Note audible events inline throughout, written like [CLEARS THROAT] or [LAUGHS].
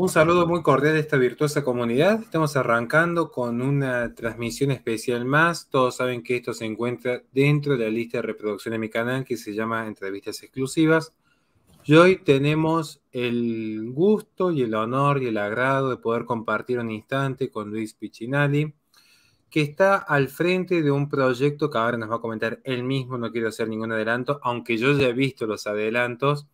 Un saludo muy cordial a esta virtuosa comunidad. Estamos arrancando con una transmisión especial más. Todos saben que esto se encuentra dentro de la lista de reproducción de mi canal que se llama Entrevistas Exclusivas. Y hoy tenemos el gusto y el honor y el agrado de poder compartir un instante con Luis Piccinali, que está al frente de un proyecto que ahora nos va a comentar él mismo. No quiero hacer ningún adelanto, aunque yo ya he visto los adelantos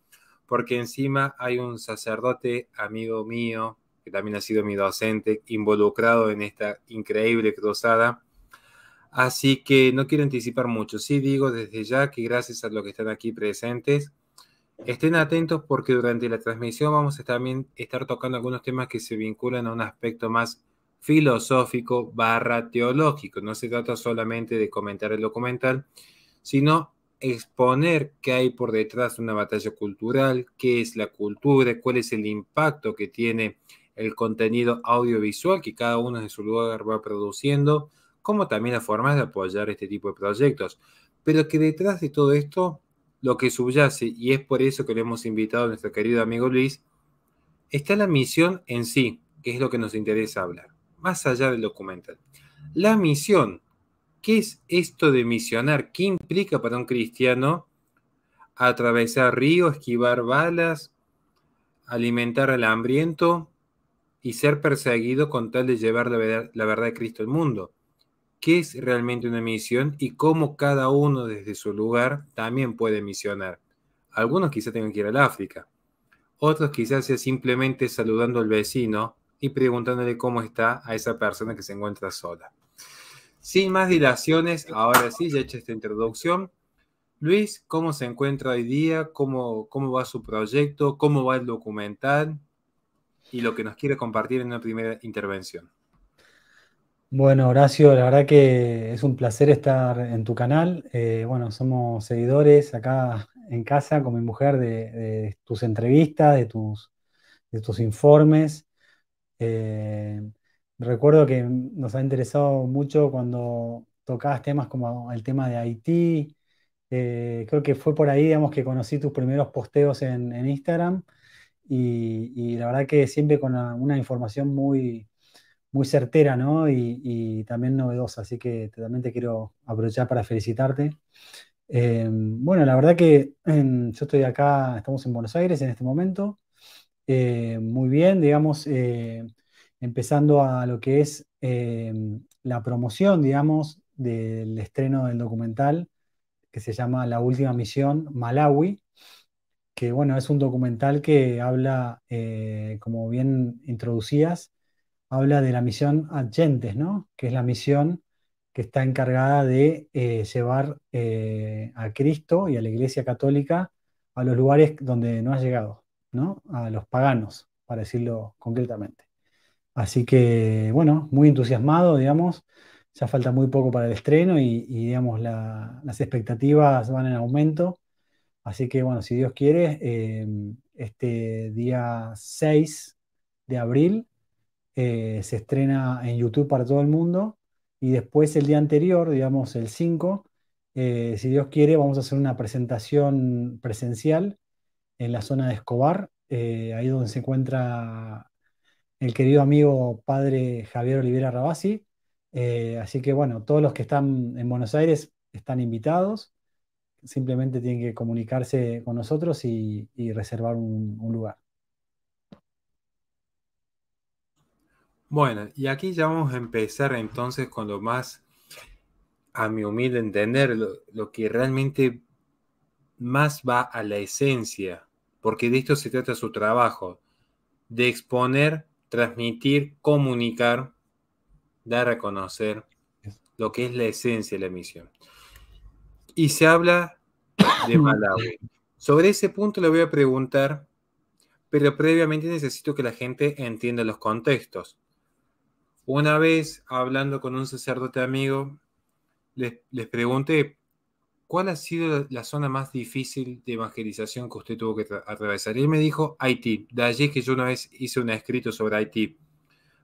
porque encima hay un sacerdote amigo mío, que también ha sido mi docente, involucrado en esta increíble cruzada. Así que no quiero anticipar mucho. Sí digo desde ya que gracias a los que están aquí presentes, estén atentos porque durante la transmisión vamos a también estar tocando algunos temas que se vinculan a un aspecto más filosófico barra teológico. No se trata solamente de comentar el documental, sino exponer que hay por detrás una batalla cultural, qué es la cultura, cuál es el impacto que tiene el contenido audiovisual que cada uno en su lugar va produciendo, como también las formas de apoyar este tipo de proyectos. Pero que detrás de todo esto, lo que subyace, y es por eso que le hemos invitado a nuestro querido amigo Luis, está la misión en sí, que es lo que nos interesa hablar, más allá del documental. La misión ¿Qué es esto de misionar? ¿Qué implica para un cristiano atravesar ríos, esquivar balas, alimentar al hambriento y ser perseguido con tal de llevar la verdad, de Cristo al mundo? ¿Qué es realmente una misión y cómo cada uno desde su lugar también puede misionar? Algunos quizás tengan que ir al África, otros quizás sea simplemente saludando al vecino y preguntándole cómo está a esa persona que se encuentra sola. Sin más dilaciones, ahora sí, ya he hecho esta introducción. Luis, ¿cómo se encuentra hoy día? ¿Cómo, ¿Cómo va su proyecto? ¿Cómo va el documental? Y lo que nos quiere compartir en una primera intervención. Bueno, Horacio, la verdad que es un placer estar en tu canal. Eh, bueno, somos seguidores acá en casa con mi mujer de, tus entrevistas, de tus, de tus informes. Eh, recuerdo que nos ha interesado mucho cuando tocabas temas como el tema de Haití. Eh, creo que fue por ahí, digamos, que conocí tus primeros posteos en, Instagram. Y, la verdad que siempre con una, información muy, muy certera, ¿no? Y, también novedosa. Así que también te quiero aprovechar para felicitarte. Eh, bueno, la verdad que em, yo estoy acá, estamos en Buenos Aires en este momento. Eh, muy bien, digamos empezando a lo que es eh, la promoción, digamos, del estreno del documental que se llama La Última Misión Malawi, que bueno, es un documental que habla, eh, como bien introducías, habla de la misión agentes, ¿no? Que es la misión que está encargada de eh, llevar a Cristo y a la Iglesia Católica a los lugares donde no ha llegado, ¿no? A los paganos, para decirlo concretamente. Así que, bueno, muy entusiasmado, digamos. Ya falta muy poco para el estreno y, digamos, las expectativas van en aumento. Así que, bueno, si Dios quiere, em, este día 6 de abril eh, se estrena en YouTube para todo el mundo. Y después, el día anterior, digamos, el 5, eh, si Dios quiere, vamos a hacer una presentación presencial en la zona de Escobar, eh, ahí donde se encuentra el querido amigo padre Javier Olivera Rabasi. Eh, así que bueno, todos los que están en Buenos Aires están invitados. Simplemente tienen que comunicarse con nosotros y, reservar un, lugar. Bueno, y aquí ya vamos a empezar entonces con lo más, a mi humilde entender, lo que realmente más va a la esencia, porque de esto se trata su trabajo, de exponer transmitir, comunicar, dar a conocer lo que es la esencia de la misión. Y se habla de [COUGHS] Malawi. Sobre ese punto le voy a preguntar, pero previamente necesito que la gente entienda los contextos. Una vez hablando con un sacerdote amigo, les, les pregunté ¿cuál ha sido la zona más difícil de evangelización que usted tuvo que atravesar? Y él me dijo Haití. De allí que yo una vez hice un escrito sobre Haití.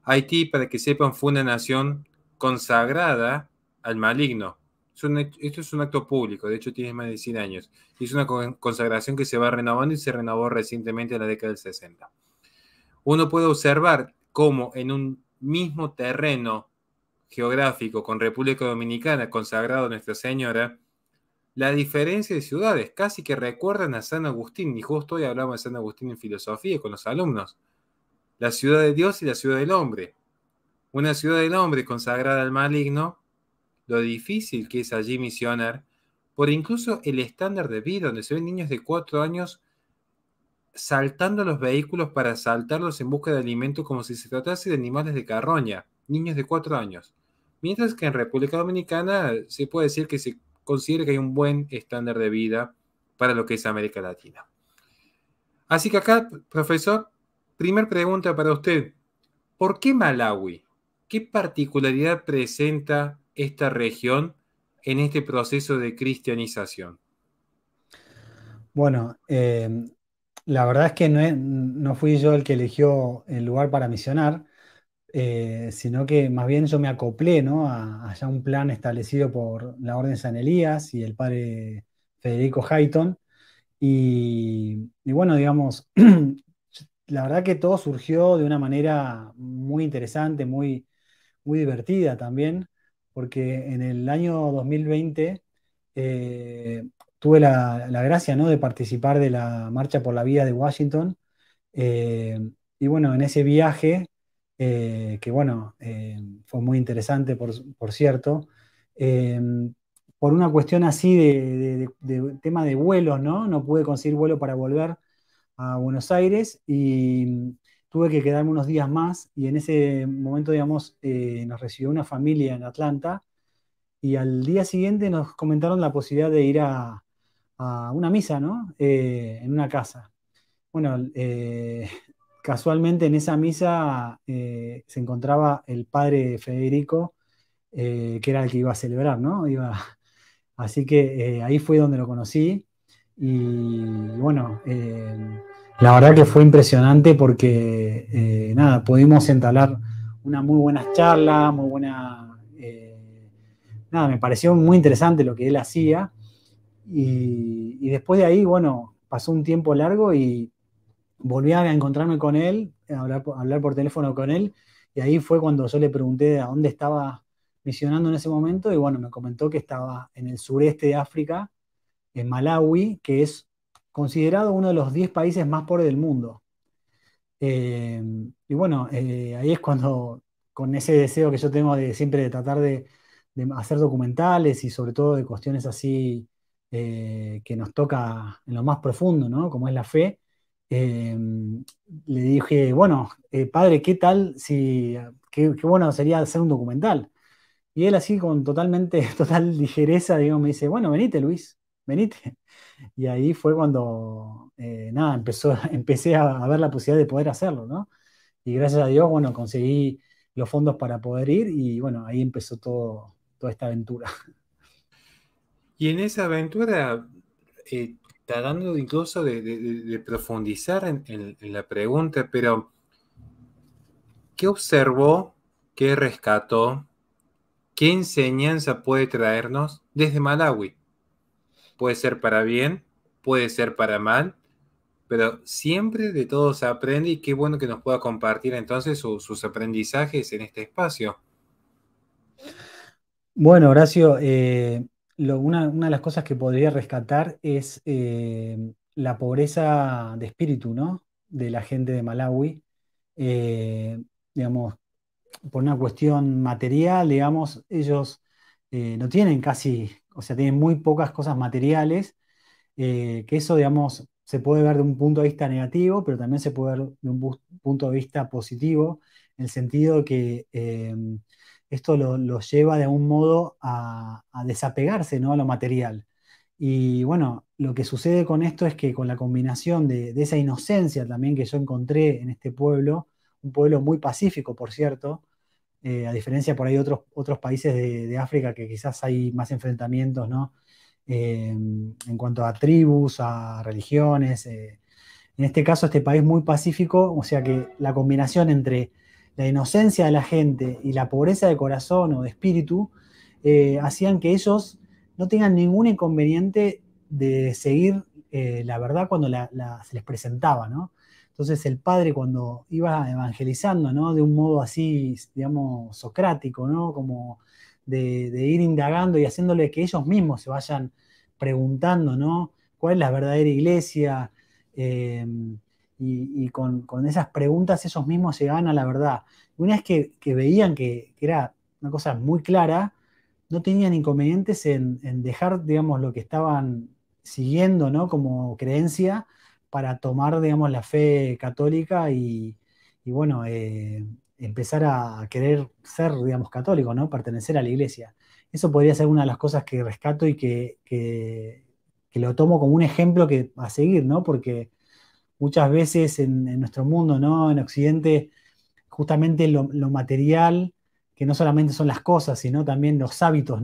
Haití, para que sepan, fue una nación consagrada al maligno. esto es un acto público, de hecho tiene más de 100 años. es una consagración que se va renovando y se renovó recientemente en la década del 60. Uno puede observar cómo en un mismo terreno geográfico con República Dominicana, consagrado a Nuestra Señora, la diferencia de ciudades, casi que recuerdan a San Agustín, y justo hoy hablamos de San Agustín en filosofía con los alumnos, la ciudad de Dios y la ciudad del hombre. Una ciudad del hombre consagrada al maligno, lo difícil que es allí misionar, por incluso el estándar de vida, donde se ven niños de cuatro años saltando los vehículos para saltarlos en busca de alimento como si se tratase de animales de carroña, niños de cuatro años. Mientras que en República Dominicana se puede decir que se considera que hay un buen estándar de vida para lo que es América Latina. Así que acá, profesor, primer pregunta para usted. ¿Por qué Malawi? ¿Qué particularidad presenta esta región en este proceso de cristianización? Bueno, eh, la verdad es que no, no, fui yo el que eligió el lugar para misionar. Eh, sino que más bien yo me acoplé a, un plan establecido por la Orden San Elías y el padre Federico Hayton. Y, bueno, digamos, [CLEARS THROAT] la verdad que todo surgió de una manera muy interesante, muy, muy divertida también, porque en el año 2020 eh, tuve la, gracia ¿no? de participar de la Marcha por la Vida de Washington. Eh, y bueno, en ese viaje eh, que bueno, eh, fue muy interesante, por, cierto, eh, por una cuestión así de, tema de vuelos, ¿no? No pude conseguir vuelo para volver a Buenos Aires y tuve que quedarme unos días más y en ese momento, digamos, nos recibió una familia en Atlanta y al día siguiente nos comentaron la posibilidad de ir a, a una misa, ¿no? en una casa. Bueno, casualmente en esa misa eh, se encontraba el padre Federico, eh, que era el que iba a celebrar, ¿no? Iba... [LAUGHS] Así que eh, ahí fue donde lo conocí. Y bueno, la verdad que fue impresionante porque, nada, pudimos entablar una muy buenas charlas muy buena... nada, me pareció muy interesante lo que él hacía. y después de ahí, bueno, pasó un tiempo largo y volví a encontrarme con él, a hablar, por teléfono con él, y ahí fue cuando yo le pregunté a dónde estaba misionando en ese momento, y bueno, me comentó que estaba en el sureste de África, en Malawi, que es considerado uno de los 10 países más pobres del mundo. Eh, y bueno, eh, ahí es cuando, con ese deseo que yo tengo de siempre de tratar de, hacer documentales y sobre todo de cuestiones así eh, que nos toca en lo más profundo, ¿no? Como es la fe, le dije, bueno, eh, padre, ¿qué tal si, qué, bueno sería hacer un documental? Y él así con totalmente, [LAUGHS] total ligereza, digamos, me dice, bueno, venite Luis, venite. Y ahí fue cuando, eh, nada, empezó, [LAUGHS] empecé a, ver la posibilidad de poder hacerlo, ¿no? Y gracias a Dios, bueno, conseguí los fondos para poder ir y bueno, ahí empezó todo, toda esta aventura. Y en esa aventura, eh, tratando incluso de, profundizar en, la pregunta, pero ¿qué observó? ¿Qué rescató? ¿Qué enseñanza puede traernos desde Malawi? Puede ser para bien, puede ser para mal, pero siempre de todo se aprende y qué bueno que nos pueda compartir entonces sus aprendizajes en este espacio. Bueno, Horacio, eh, una, de las cosas que podría rescatar es eh, la pobreza de espíritu, ¿no? De la gente de Malawi. Eh, digamos, por una cuestión material, digamos, ellos eh, no tienen casi, o sea, tienen muy pocas cosas materiales, que eso, digamos, se puede ver de un punto de vista negativo, pero también se puede ver de un punto de vista positivo, en el sentido que esto lo lleva de algún modo a, desapegarse ¿no? a lo material. Y bueno, lo que sucede con esto es que con la combinación de, esa inocencia también que yo encontré en este pueblo, un pueblo muy pacífico, por cierto, eh, a diferencia por ahí otros, otros países de, África que quizás hay más enfrentamientos, ¿no? Eh, en cuanto a tribus, a religiones. Eh, en este caso, este país muy pacífico, o sea que la combinación entre la inocencia de la gente y la pobreza de corazón o de espíritu eh, hacían que ellos no tengan ningún inconveniente de seguir eh, la verdad cuando se les presentaba, ¿no? Entonces el padre cuando iba evangelizando, ¿no? De un modo así, digamos, socrático, ¿no? Como de, ir indagando y haciéndole que ellos mismos se vayan preguntando, ¿no? ¿Cuál es la verdadera iglesia? Eh, y, con, esas preguntas esos mismos llegaban a la verdad. Una vez que, veían que, era una cosa muy clara, no tenían inconvenientes en, dejar, digamos, lo que estaban siguiendo, Como creencia para tomar, digamos, la fe católica y, bueno, eh, empezar a querer ser, digamos, católico, ¿no? Pertenecer a la iglesia. Eso podría ser una de las cosas que rescato y que, que, lo tomo como un ejemplo que, a seguir, ¿no? Porque muchas veces en, nuestro mundo, En Occidente, justamente lo, material, que no solamente son las cosas, sino también los hábitos,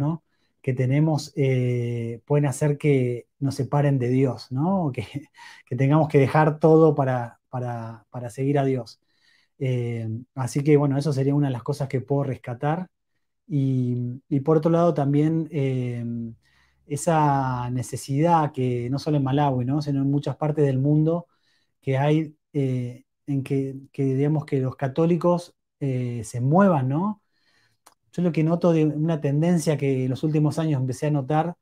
que tenemos eh, pueden hacer que nos separen de Dios, [LAUGHS] Que, tengamos que dejar todo para, seguir a Dios. Eh, así que bueno, eso sería una de las cosas que puedo rescatar. Y, por otro lado también eh, esa necesidad que no solo en Malawi, sino en muchas partes del mundo, que hay eh, en que, digamos que los católicos eh, se muevan, ¿no? Yo lo que noto de una tendencia que en los últimos años empecé a notar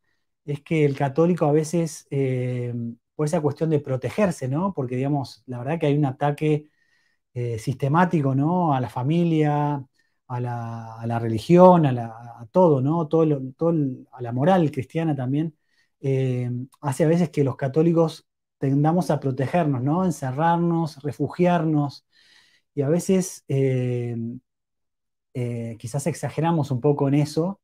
es que el católico a veces, eh, por esa cuestión de protegerse, ¿no? Porque, digamos, la verdad que hay un ataque sistemático, ¿no? A la familia, a la, religión, a, todo, ¿no? Todo, todo a la moral cristiana también. hace a veces que los católicos tendamos a protegernos, ¿no? Encerrarnos, refugiarnos. Y a veces eh, eh, quizás exageramos un poco en eso.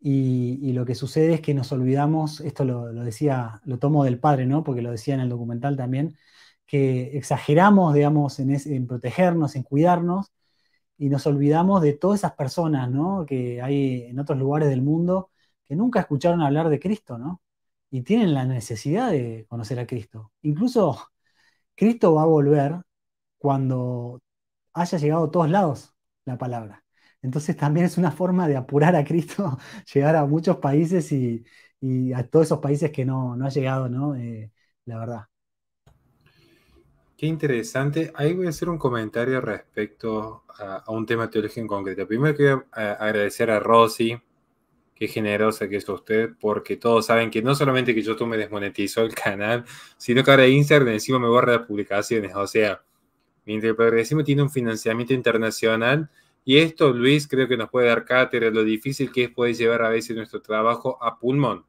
Y, lo que sucede es que nos olvidamos, esto lo, decía, lo tomo del padre, ¿no? Porque lo decía en el documental también, que exageramos, digamos, en, en protegernos, en cuidarnos, y nos olvidamos de todas esas personas, ¿no? Que hay en otros lugares del mundo que nunca escucharon hablar de Cristo, ¿no? y tienen la necesidad de conocer a Cristo. Incluso Cristo va a volver cuando haya llegado a todos lados la palabra. Entonces también es una forma de apurar a Cristo, [LAUGHS] llegar a muchos países y, a todos esos países que no, ha llegado, ¿no? Eh, la verdad. Qué interesante. Ahí voy a hacer un comentario respecto a, a un tema teológico en concreto. Primero quiero eh, agradecer a Rosy qué generosa que es usted, porque todos saben que no solamente que YouTube me desmonetizó el canal, sino que ahora Instagram encima me borra las publicaciones. O sea, mientras el progresismo tiene un financiamiento internacional, y esto, Luis, creo que nos puede dar cátedra lo difícil que es poder llevar a veces nuestro trabajo a pulmón,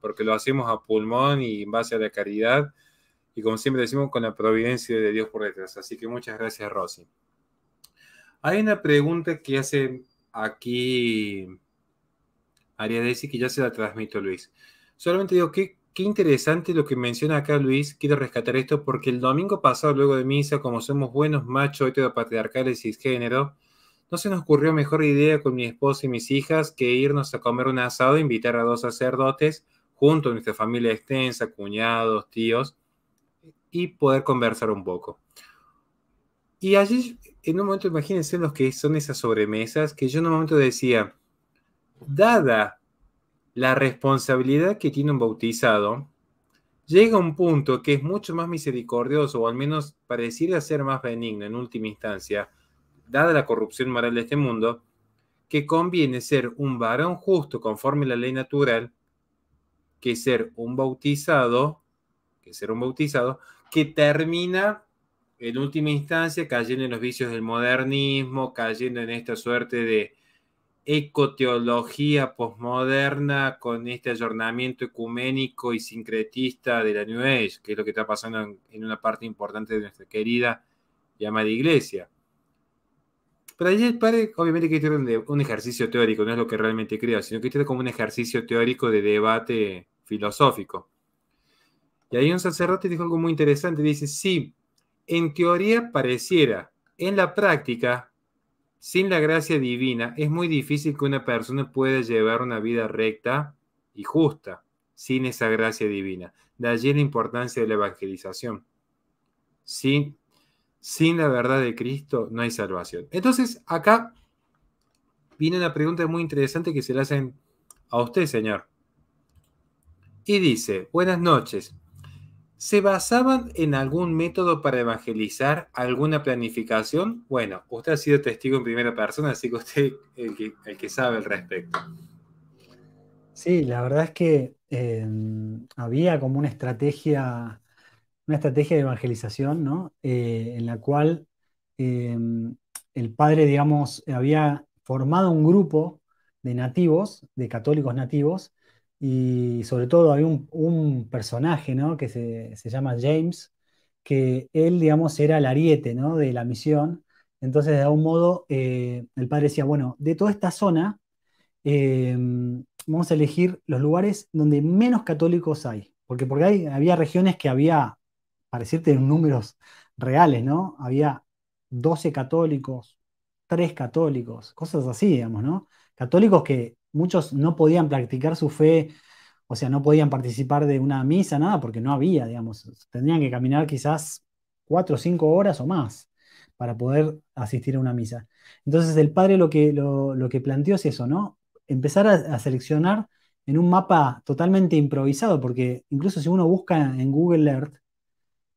porque lo hacemos a pulmón y en base a la caridad, y como siempre decimos, con la providencia de Dios por detrás. Así que muchas gracias, Rosy. Hay una pregunta que hace aquí Haría decir que ya se la transmito, Luis. Solamente digo, que qué interesante lo que menciona acá Luis. Quiero rescatar esto porque el domingo pasado, luego de misa, como somos buenos machos heteropatriarcales cisgénero, no se nos ocurrió mejor idea con mi esposa y mis hijas que irnos a comer un asado e invitar a dos sacerdotes junto a nuestra familia extensa, cuñados, tíos, y poder conversar un poco. Y allí, en un momento, imagínense los que son esas sobremesas que yo en un momento decía, dada la responsabilidad que tiene un bautizado, llega un punto que es mucho más misericordioso, o al menos pareciera ser más benigno en última instancia, dada la corrupción moral de este mundo, que conviene ser un varón justo conforme la ley natural que ser un bautizado, que ser un bautizado, que termina en última instancia cayendo en los vicios del modernismo, cayendo en esta suerte de ecoteología posmoderna con este ayornamiento ecuménico y sincretista de la New Age, que es lo que está pasando en, una parte importante de nuestra querida y amada iglesia. Pero ayer padre, obviamente que este era un, ejercicio teórico, no es lo que realmente creo, sino que este era como un ejercicio teórico de debate filosófico. Y ahí un sacerdote dijo algo muy interesante, dice, sí, en teoría pareciera, en la práctica sin la gracia divina es muy difícil que una persona pueda llevar una vida recta y justa sin esa gracia divina. De allí la importancia de la evangelización. Sin, sin la verdad de Cristo no hay salvación. Entonces, acá viene una pregunta muy interesante que se le hacen a usted, señor. Y dice, buenas noches. ¿Se basaban en algún método para evangelizar, alguna planificación? Bueno, usted ha sido testigo en primera persona, así que usted el que, el que sabe al respecto. Sí, la verdad es que em, había como una estrategia, una estrategia de evangelización, ¿no? Eh, en la cual em, el padre, digamos, había formado un grupo de nativos, de católicos nativos, y sobre todo hay un, personaje, ¿no? Que se, llama James, que él, digamos, era el ariete, ¿no? De la misión. Entonces, de algún modo, eh, el padre decía, bueno, de toda esta zona, eh, vamos a elegir los lugares donde menos católicos hay. Porque, porque había regiones que había, para decirte en números reales, ¿no? Había 12 católicos, 3 católicos, cosas así, digamos, ¿no? Católicos que muchos no podían practicar su fe, o sea, no podían participar de una misa, nada, porque no había, digamos, tendrían que caminar quizás cuatro o cinco horas o más para poder asistir a una misa. Entonces el padre lo que, lo, que planteó es eso, ¿no? Empezar a, seleccionar en un mapa totalmente improvisado, porque incluso si uno busca en Google Earth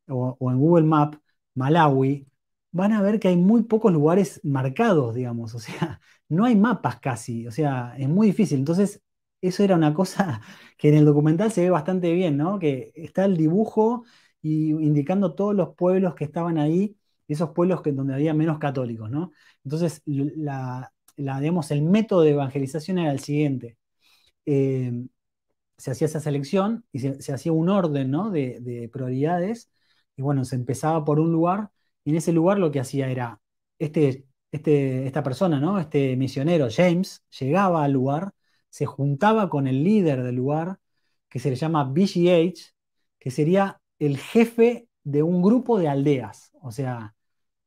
o, o en Google Map, Malawi, van a ver que hay muy pocos lugares marcados, digamos, o sea, [LAUGHS] no hay mapas casi, o sea, es muy difícil. Entonces, eso era una cosa [LAUGHS] que en el documental se ve bastante bien, ¿no? Que está el dibujo y indicando todos los pueblos que estaban ahí, esos pueblos que, donde había menos católicos, ¿no? Entonces, la, la, el método de evangelización era el siguiente. Em, se hacía esa selección y se, hacía un orden ¿no? de prioridades y bueno, se empezaba por un lugar y en ese lugar lo que hacía era, este, este, esta persona, ¿no? este misionero James, llegaba al lugar, se juntaba con el líder del lugar, que se le llama BGH, que sería el jefe de un grupo de aldeas, o sea,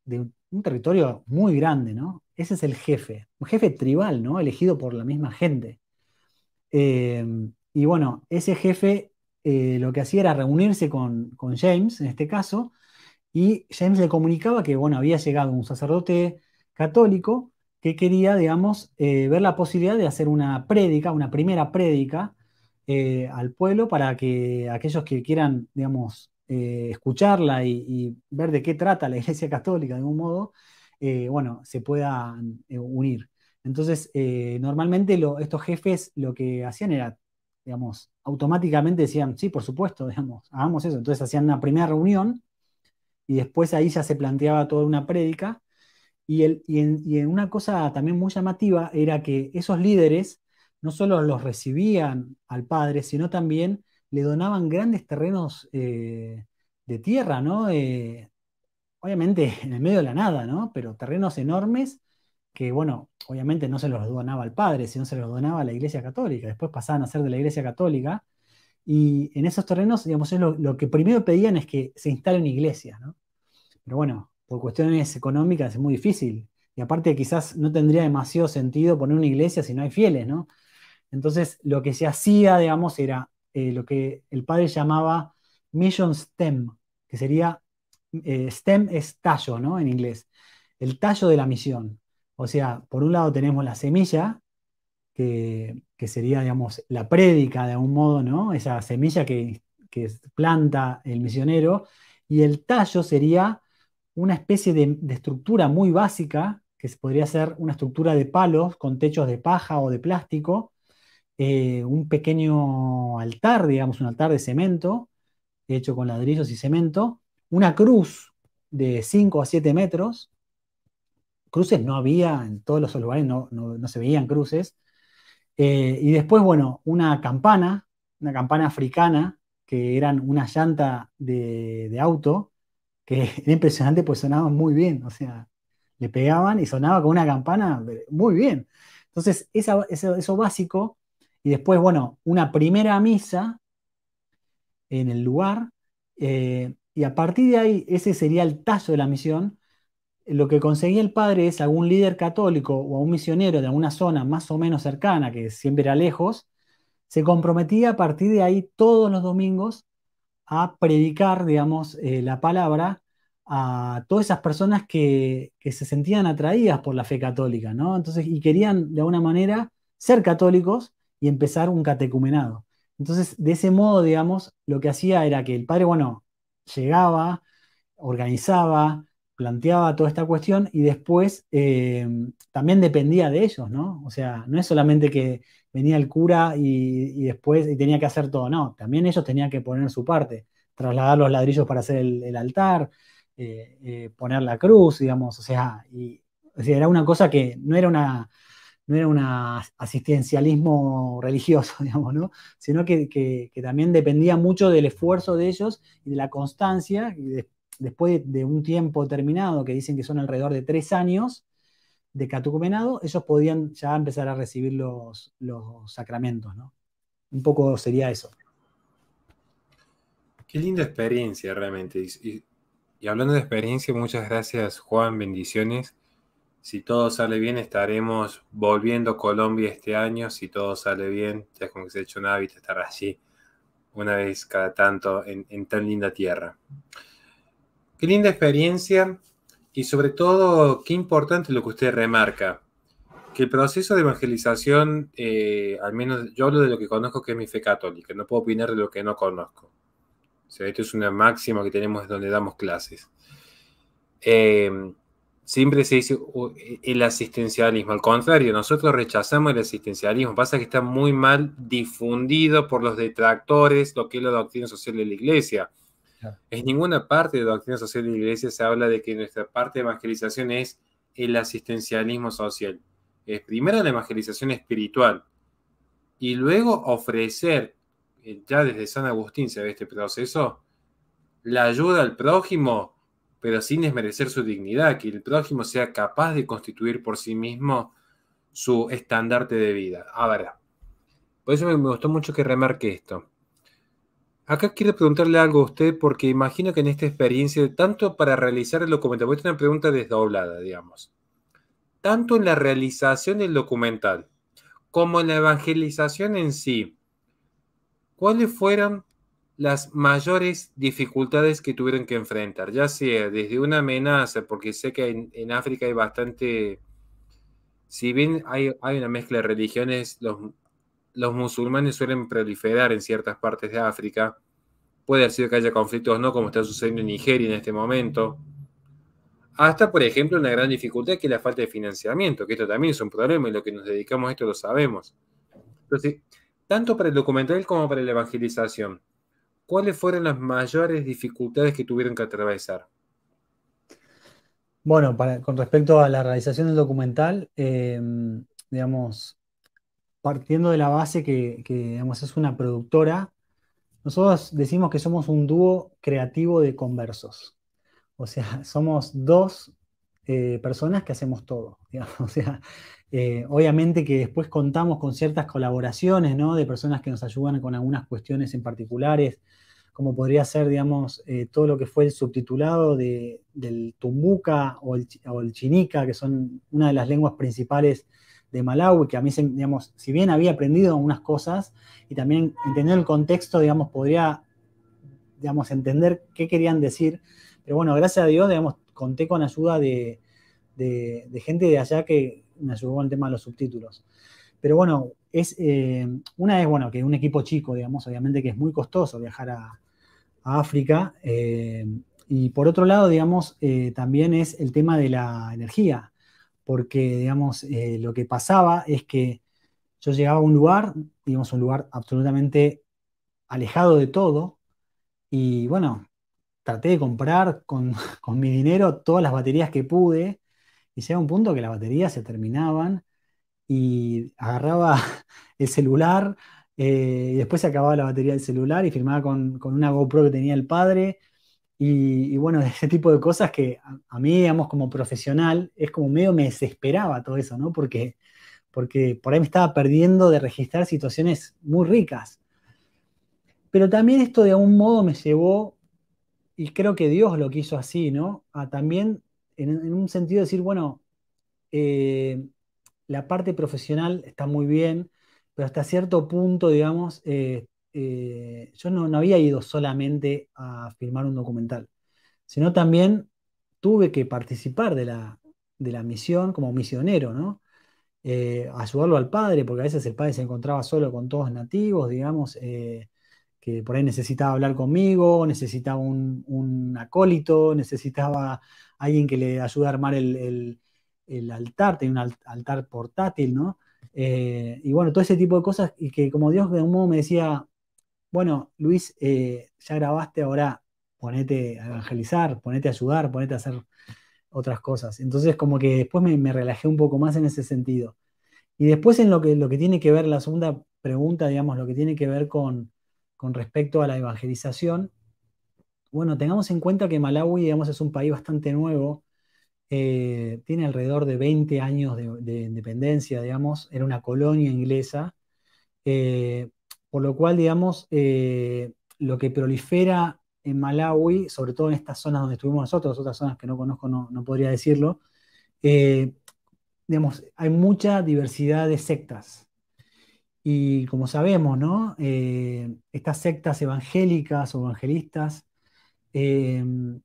de un territorio muy grande, ¿no? Ese es el jefe, un jefe tribal, ¿no? Elegido por la misma gente. Eh, y bueno, ese jefe eh, lo que hacía era reunirse con James, en este caso, y James le comunicaba que, bueno, había llegado un sacerdote católico que quería, digamos, eh, ver la posibilidad de hacer una prédica, una primera prédica eh, al pueblo para que aquellos que quieran, digamos, eh, escucharla y, ver de qué trata la [LAUGHS] Iglesia Católica de algún modo, bueno, se puedan unir. Entonces, normalmente estos jefes lo que hacían era, digamos, automáticamente decían, sí, por supuesto, [LAUGHS] digamos, hagamos eso. Entonces hacían una primera reunión y después ahí ya se planteaba toda una prédica. Y, en, una cosa también muy llamativa era que esos líderes no solo los recibían al padre, sino también le donaban grandes terrenos eh, de tierra, ¿no? Eh, obviamente [LAUGHS] en el medio de la nada, ¿no? Pero terrenos enormes que, bueno, obviamente no se los donaba al padre, sino se los donaba a la Iglesia Católica. Después pasaban a ser de la Iglesia Católica y en esos terrenos, digamos, lo, que primero pedían es que se una iglesia, ¿no? Pero bueno, por cuestiones económicas es muy difícil. Y aparte quizás no tendría demasiado sentido poner una iglesia si no hay fieles, ¿no? Entonces lo que se hacía, digamos, era eh, lo que el padre llamaba mission stem, que sería, eh, stem es tallo, ¿no? En inglés, el tallo de la misión. O sea, por un lado tenemos la semilla, que que sería, digamos, la prédica de algún modo, ¿no? Esa semilla que, planta el misionero, y el tallo sería una especie de, estructura muy básica, que podría ser una estructura de palos con techos de paja o de plástico, eh, un pequeño altar, digamos, un altar de cemento, hecho con ladrillos y cemento, una cruz de 5 a 7 metros, cruces no había, en todos los lugares no se veían cruces, eh, y después, bueno, una campana, una campana africana, que eran una llanta de, de auto, que [LAUGHS] era impresionante pues sonaba muy bien, o sea, le pegaban y sonaba con una campana eh, muy bien. Entonces, eso, básico, y después, bueno, una primera misa en el lugar, eh, y a partir de ahí, ese sería el tallo de la misión, lo que conseguía el padre es algún líder católico o a un misionero de alguna zona más o menos cercana, que siempre era lejos, se comprometía a partir de ahí todos los domingos a predicar, digamos, eh, la palabra a todas esas personas que, que, se sentían atraídas por la fe católica, ¿no? Entonces, y querían de alguna manera ser católicos y empezar un catecumenado. Entonces, de ese modo, digamos, lo que hacía era que el padre, bueno, llegaba, organizaba, planteaba toda esta cuestión y después eh, también dependía de ellos, ¿no? O sea, no es solamente que venía el cura y, después y tenía que hacer todo, no, también ellos tenían que poner su parte, trasladar los ladrillos para hacer el, altar, eh, eh, poner la cruz, digamos, o sea, y, era una cosa que no era una era un asistencialismo religioso, [LAUGHS] digamos, ¿no? Sino que, también dependía mucho del esfuerzo de ellos y de la constancia y después de, un tiempo terminado que dicen que son alrededor de tres años de catucumenado, ellos podían ya empezar a recibir los, los sacramentos, Un poco sería eso. Qué linda experiencia realmente. Y, hablando de experiencia, muchas gracias Juan, bendiciones. Si todo sale bien, estaremos volviendo a Colombia este año. Si todo sale bien, ya es como que se ha hecho un hábito estar allí una vez cada tanto en, en tan linda tierra. Qué linda experiencia y sobre todo qué importante lo que usted remarca, que el proceso de evangelización, eh, al menos yo hablo de lo que conozco que es mi fe católica, no puedo opinar de lo que no conozco. O sea, esto es una máxima que tenemos donde damos clases. Eh, siempre se dice el asistencialismo. Al contrario, nosotros rechazamos el asistencialismo. Pasa que está muy mal difundido por los detractores lo que es la doctrina social de la iglesia. En ninguna parte de la Doctrina Social de la Iglesia se habla de que nuestra parte de evangelización es el asistencialismo social. Es primero la evangelización espiritual y luego ofrecer, eh, ya desde San Agustín se ve este proceso, la ayuda al prójimo, pero sin desmerecer su dignidad, que el prójimo sea capaz de constituir por sí mismo su estandarte de vida. Ahora, por eso me gustó mucho que remarque esto. Acá quiero preguntarle algo a usted, porque imagino que en esta experiencia, tanto para realizar el documental, voy a hacer una pregunta desdoblada, digamos, tanto en la realización del documental como en la evangelización en sí, ¿cuáles fueron las mayores dificultades que tuvieron que enfrentar? Ya sea desde una amenaza, porque sé que en, África hay bastante, si bien hay una mezcla de religiones, los los musulmanes suelen proliferar en ciertas partes de África. Puede haber sido que haya conflictos no, como está sucediendo en Nigeria en este momento. Hasta, por ejemplo, una gran dificultad que es la falta de financiamiento, que esto también es un problema y lo que nos dedicamos a esto lo sabemos. Entonces, tanto para el documental como para la evangelización, ¿cuáles fueron las mayores dificultades que tuvieron que atravesar? Bueno, con respecto a la realización del documental, eh, digamos, partiendo de la base que, es una productora, nosotros decimos que somos un dúo creativo de conversos. O sea, [LAUGHS] somos dos eh, personas que hacemos todo. [LAUGHS] O sea, eh, obviamente que después contamos con ciertas colaboraciones, ¿no? De personas que nos ayudan con algunas cuestiones en particulares, como podría ser, digamos, eh, todo lo que fue el subtitulado del Tumbuca el, o el Chinica, que son una de las lenguas principales de Malawi, que a mí, digamos, si bien había aprendido unas cosas y también entender el contexto, digamos, podría, digamos, entender qué querían decir. Pero bueno, gracias a Dios, digamos, conté con ayuda de, gente de allá que me ayudó con el tema de los subtítulos. Pero bueno, es, eh, una es, bueno, que un equipo chico, digamos, obviamente que es muy costoso viajar a, África. Eh, y por otro lado, digamos, eh, también es el tema de la energía porque, digamos, eh, lo que pasaba es que yo llegaba a un lugar, digamos, un lugar absolutamente alejado de todo, y bueno, traté de comprar con, [LAUGHS] mi dinero todas las baterías que pude, y llegaba un punto que las baterías se terminaban, y agarraba [LAUGHS] el celular, eh, y después se acababa la batería del celular y firmaba con, con, una GoPro que tenía el padre, y, y, bueno, ese tipo de cosas que a, mí, digamos, como profesional, es como medio me desesperaba todo eso, ¿no? Porque, porque por ahí me estaba perdiendo de registrar situaciones muy ricas. Pero también esto de algún modo me llevó, y creo que Dios lo quiso así, ¿no? A también, en, un sentido, decir, bueno, eh, la parte profesional está muy bien, pero hasta cierto punto, digamos, eh, eh, yo no, había ido solamente a filmar un documental, sino también tuve que participar de la, de la misión como misionero, ¿no? Eh, ayudarlo al padre, porque a veces el padre se encontraba solo con todos nativos, digamos, eh, que por ahí necesitaba hablar conmigo, necesitaba un, acólito, necesitaba alguien que le ayude a armar el, altar, tenía un altar portátil, ¿no? y bueno, todo ese tipo de cosas, y que como Dios de un modo me decía, bueno, Luis, eh, ya grabaste, ahora ponete a evangelizar, ponete a ayudar, ponete a hacer otras cosas. Entonces, como que después me, relajé un poco más en ese sentido. Y después en lo que, lo que tiene que ver, la segunda pregunta, digamos, lo que tiene que ver con, respecto a la evangelización, bueno, tengamos en cuenta que Malawi, digamos, es un país bastante nuevo, eh, tiene alrededor de 20 años de, independencia, digamos, era una colonia inglesa, eh, por lo cual, digamos, eh, lo que prolifera en Malawi, sobre todo en estas zonas donde estuvimos nosotros, otras zonas que no conozco no, podría decirlo, eh, digamos, hay mucha diversidad de sectas. Y como sabemos, ¿no? Eh, estas sectas evangélicas o evangelistas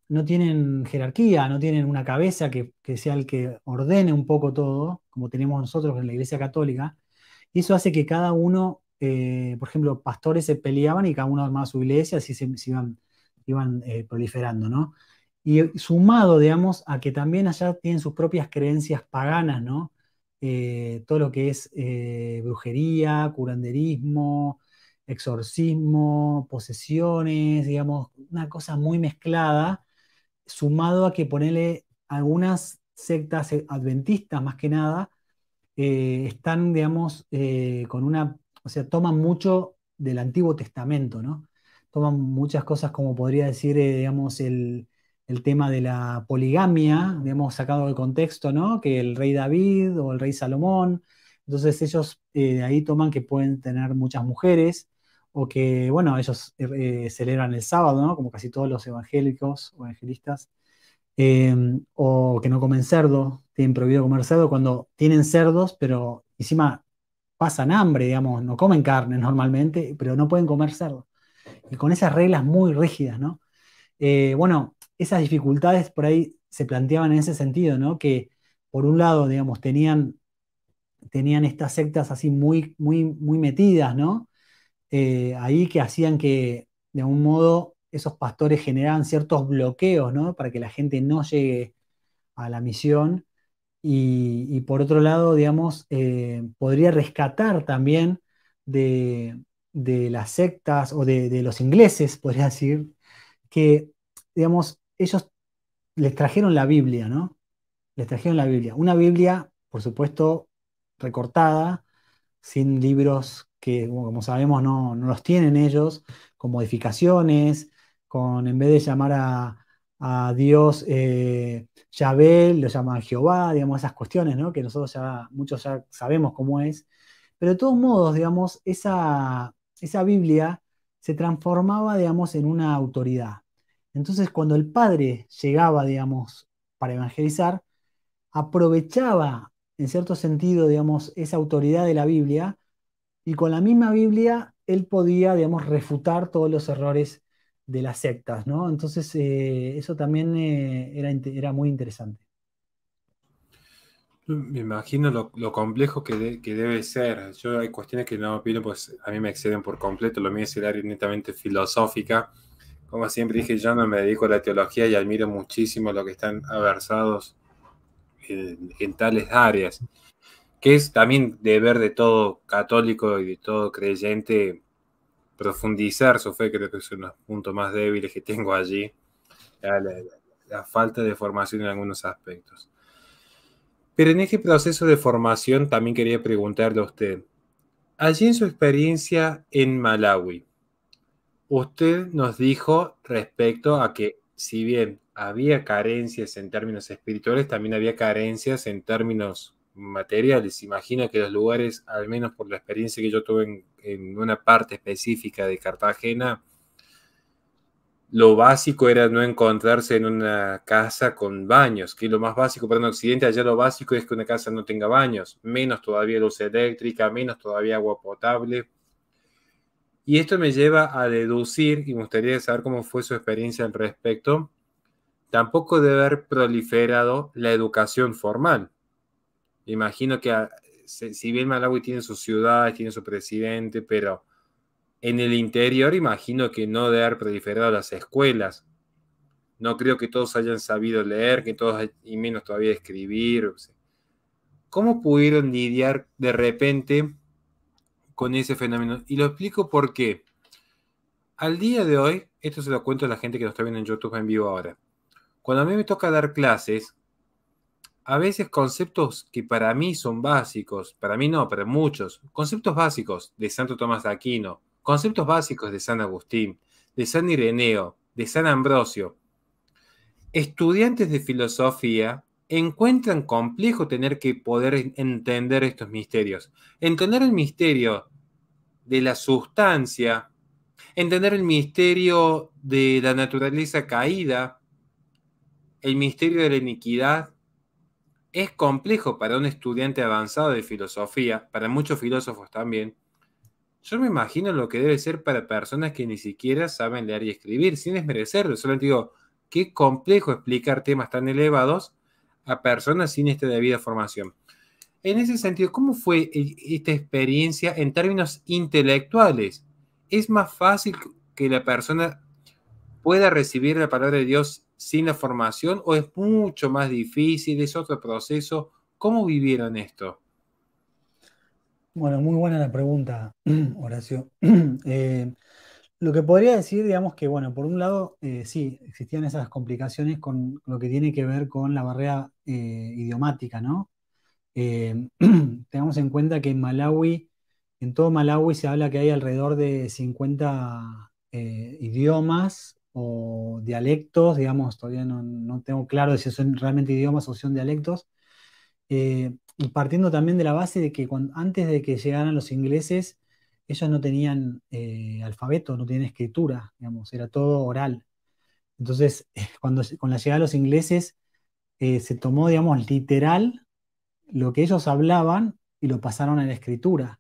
no tienen jerarquía, no tienen una cabeza que, que, sea el que ordene un poco todo, como tenemos nosotros en la Iglesia Católica. Y eso hace que cada uno eh, por ejemplo, pastores se peleaban y cada uno armaba su iglesia, así se, iban, eh, proliferando, ¿no? Y sumado, digamos, a que también allá tienen sus propias creencias paganas, ¿no? Eh, todo lo que es brujería, curanderismo, exorcismo, posesiones, digamos, una cosa muy mezclada, sumado a que ponerle algunas sectas adventistas más que nada, están, digamos, con una o sea, toman mucho del Antiguo Testamento, ¿no? Toman muchas cosas como podría decir, eh, digamos, el, tema de la poligamia, digamos, sacado del contexto, ¿no? Que el rey David o el rey Salomón. Entonces ellos eh, de ahí toman que pueden tener muchas mujeres o que, bueno, ellos er, eh, celebran el sábado, ¿no? Como casi todos los evangélicos o evangelistas. Em, o que no comen cerdo, tienen prohibido comer cerdo cuando tienen cerdos, pero encima pasan hambre, digamos, no comen carne normalmente, pero no pueden comer cerdo. Y con esas reglas muy rígidas, ¿no? Eh, bueno, esas dificultades por ahí se planteaban en ese sentido, ¿no? Que por un lado, digamos, tenían, tenían estas sectas así muy, muy, muy metidas, ¿no? Eh, ahí que hacían que, de algún modo, esos pastores generaban ciertos bloqueos, ¿no? Para que la gente no llegue a la misión y, por otro lado, digamos, eh, podría rescatar también de, las sectas o de, los ingleses, podría decir, que, digamos, ellos les trajeron la Biblia, ¿no? Les trajeron la Biblia. Una Biblia, por supuesto, recortada, sin libros que, como sabemos, no, no, los tienen ellos, con modificaciones, con, en vez de llamar a, a Dios Yabel, eh, Yahvé, lo llaman Jehová, digamos, esas cuestiones, ¿no? Que nosotros ya, muchos ya sabemos cómo es. Pero de todos modos, digamos, esa, esa Biblia se transformaba, digamos, en una autoridad. Entonces, cuando el padre llegaba, digamos, para evangelizar, aprovechaba, en cierto sentido, digamos, esa autoridad de la Biblia, y con la misma Biblia él podía, digamos, refutar todos los errores de las sectas, ¿no? Entonces, eh, eso también eh, era, era, muy interesante. Me imagino lo, complejo que, debe ser. Yo hay cuestiones que no opino, pues a mí me exceden por completo. Lo mío es el área netamente filosófica. Como siempre dije, yo no me dedico a la teología y admiro muchísimo lo que están aversados en, eh, en tales áreas, que es también deber de todo católico y de todo creyente profundizar su fe, creo que es uno de los puntos más débiles que tengo allí, la, falta de formación en algunos aspectos. Pero en este proceso de formación también quería preguntarle a usted, allí en su experiencia en Malawi, usted nos dijo respecto a que si bien había carencias en términos espirituales, también había carencias en términos materiales. Imagina que los lugares, al menos por la experiencia que yo tuve en en una parte específica de Cartagena, lo básico era no encontrarse en una casa con baños, que lo más básico para un occidente, allá lo básico es que una casa no tenga baños, menos todavía luz eléctrica, menos todavía agua potable. Y esto me lleva a deducir, y me gustaría saber cómo fue su experiencia al respecto, tampoco debe haber proliferado la educación formal. Imagino que si bien Malawi tiene su ciudad, tiene su presidente, pero en el interior imagino que no debe haber proliferado las escuelas. No creo que todos hayan sabido leer, que todos, y menos todavía escribir. ¿Cómo pudieron lidiar de repente con ese fenómeno? Y lo explico por qué. Al día de hoy, esto se lo cuento a la gente que nos está viendo en YouTube en vivo ahora. Cuando a mí me toca dar clases, a veces conceptos que para mí son básicos, para mí no, para muchos, conceptos básicos de Santo Tomás de Aquino, conceptos básicos de San Agustín, de San Ireneo, de San Ambrosio. Estudiantes de filosofía encuentran complejo tener que poder entender estos misterios. Entender el misterio de la sustancia, entender el misterio de la naturaleza caída, el misterio de la iniquidad, es complejo para un estudiante avanzado de filosofía, para muchos filósofos también. Yo me imagino lo que debe ser para personas que ni siquiera saben leer y escribir, sin desmerecerlo. Solo digo, qué complejo explicar temas tan elevados a personas sin esta debida formación. En ese sentido, ¿cómo fue e-, esta experiencia en términos intelectuales? ¿Es más fácil que la persona pueda recibir la palabra de Dios sin la formación o es mucho más difícil, es otro proceso? ¿Cómo vivieron esto? Bueno, muy buena la pregunta, [CLEARS THROAT] Horacio. [CLEARS THROAT] Eh, lo que podría decir, digamos que, bueno, por un lado, eh, sí, existían esas complicaciones con lo que tiene que ver con la barrera eh, idiomática, ¿no? [CLEARS THROAT] tengamos en cuenta que en Malawi, en todo Malawi se habla que hay alrededor de 50 idiomas o dialectos, digamos, todavía no, tengo claro si son realmente idiomas o si son dialectos. Eh, y partiendo también de la base de que antes de que llegaran los ingleses, ellos no tenían eh, alfabeto, no tenían escritura, digamos, era todo oral. Entonces, [LAUGHS] cuando, con la llegada de los ingleses, eh, se tomó, digamos, literal lo que ellos hablaban y lo pasaron a la escritura,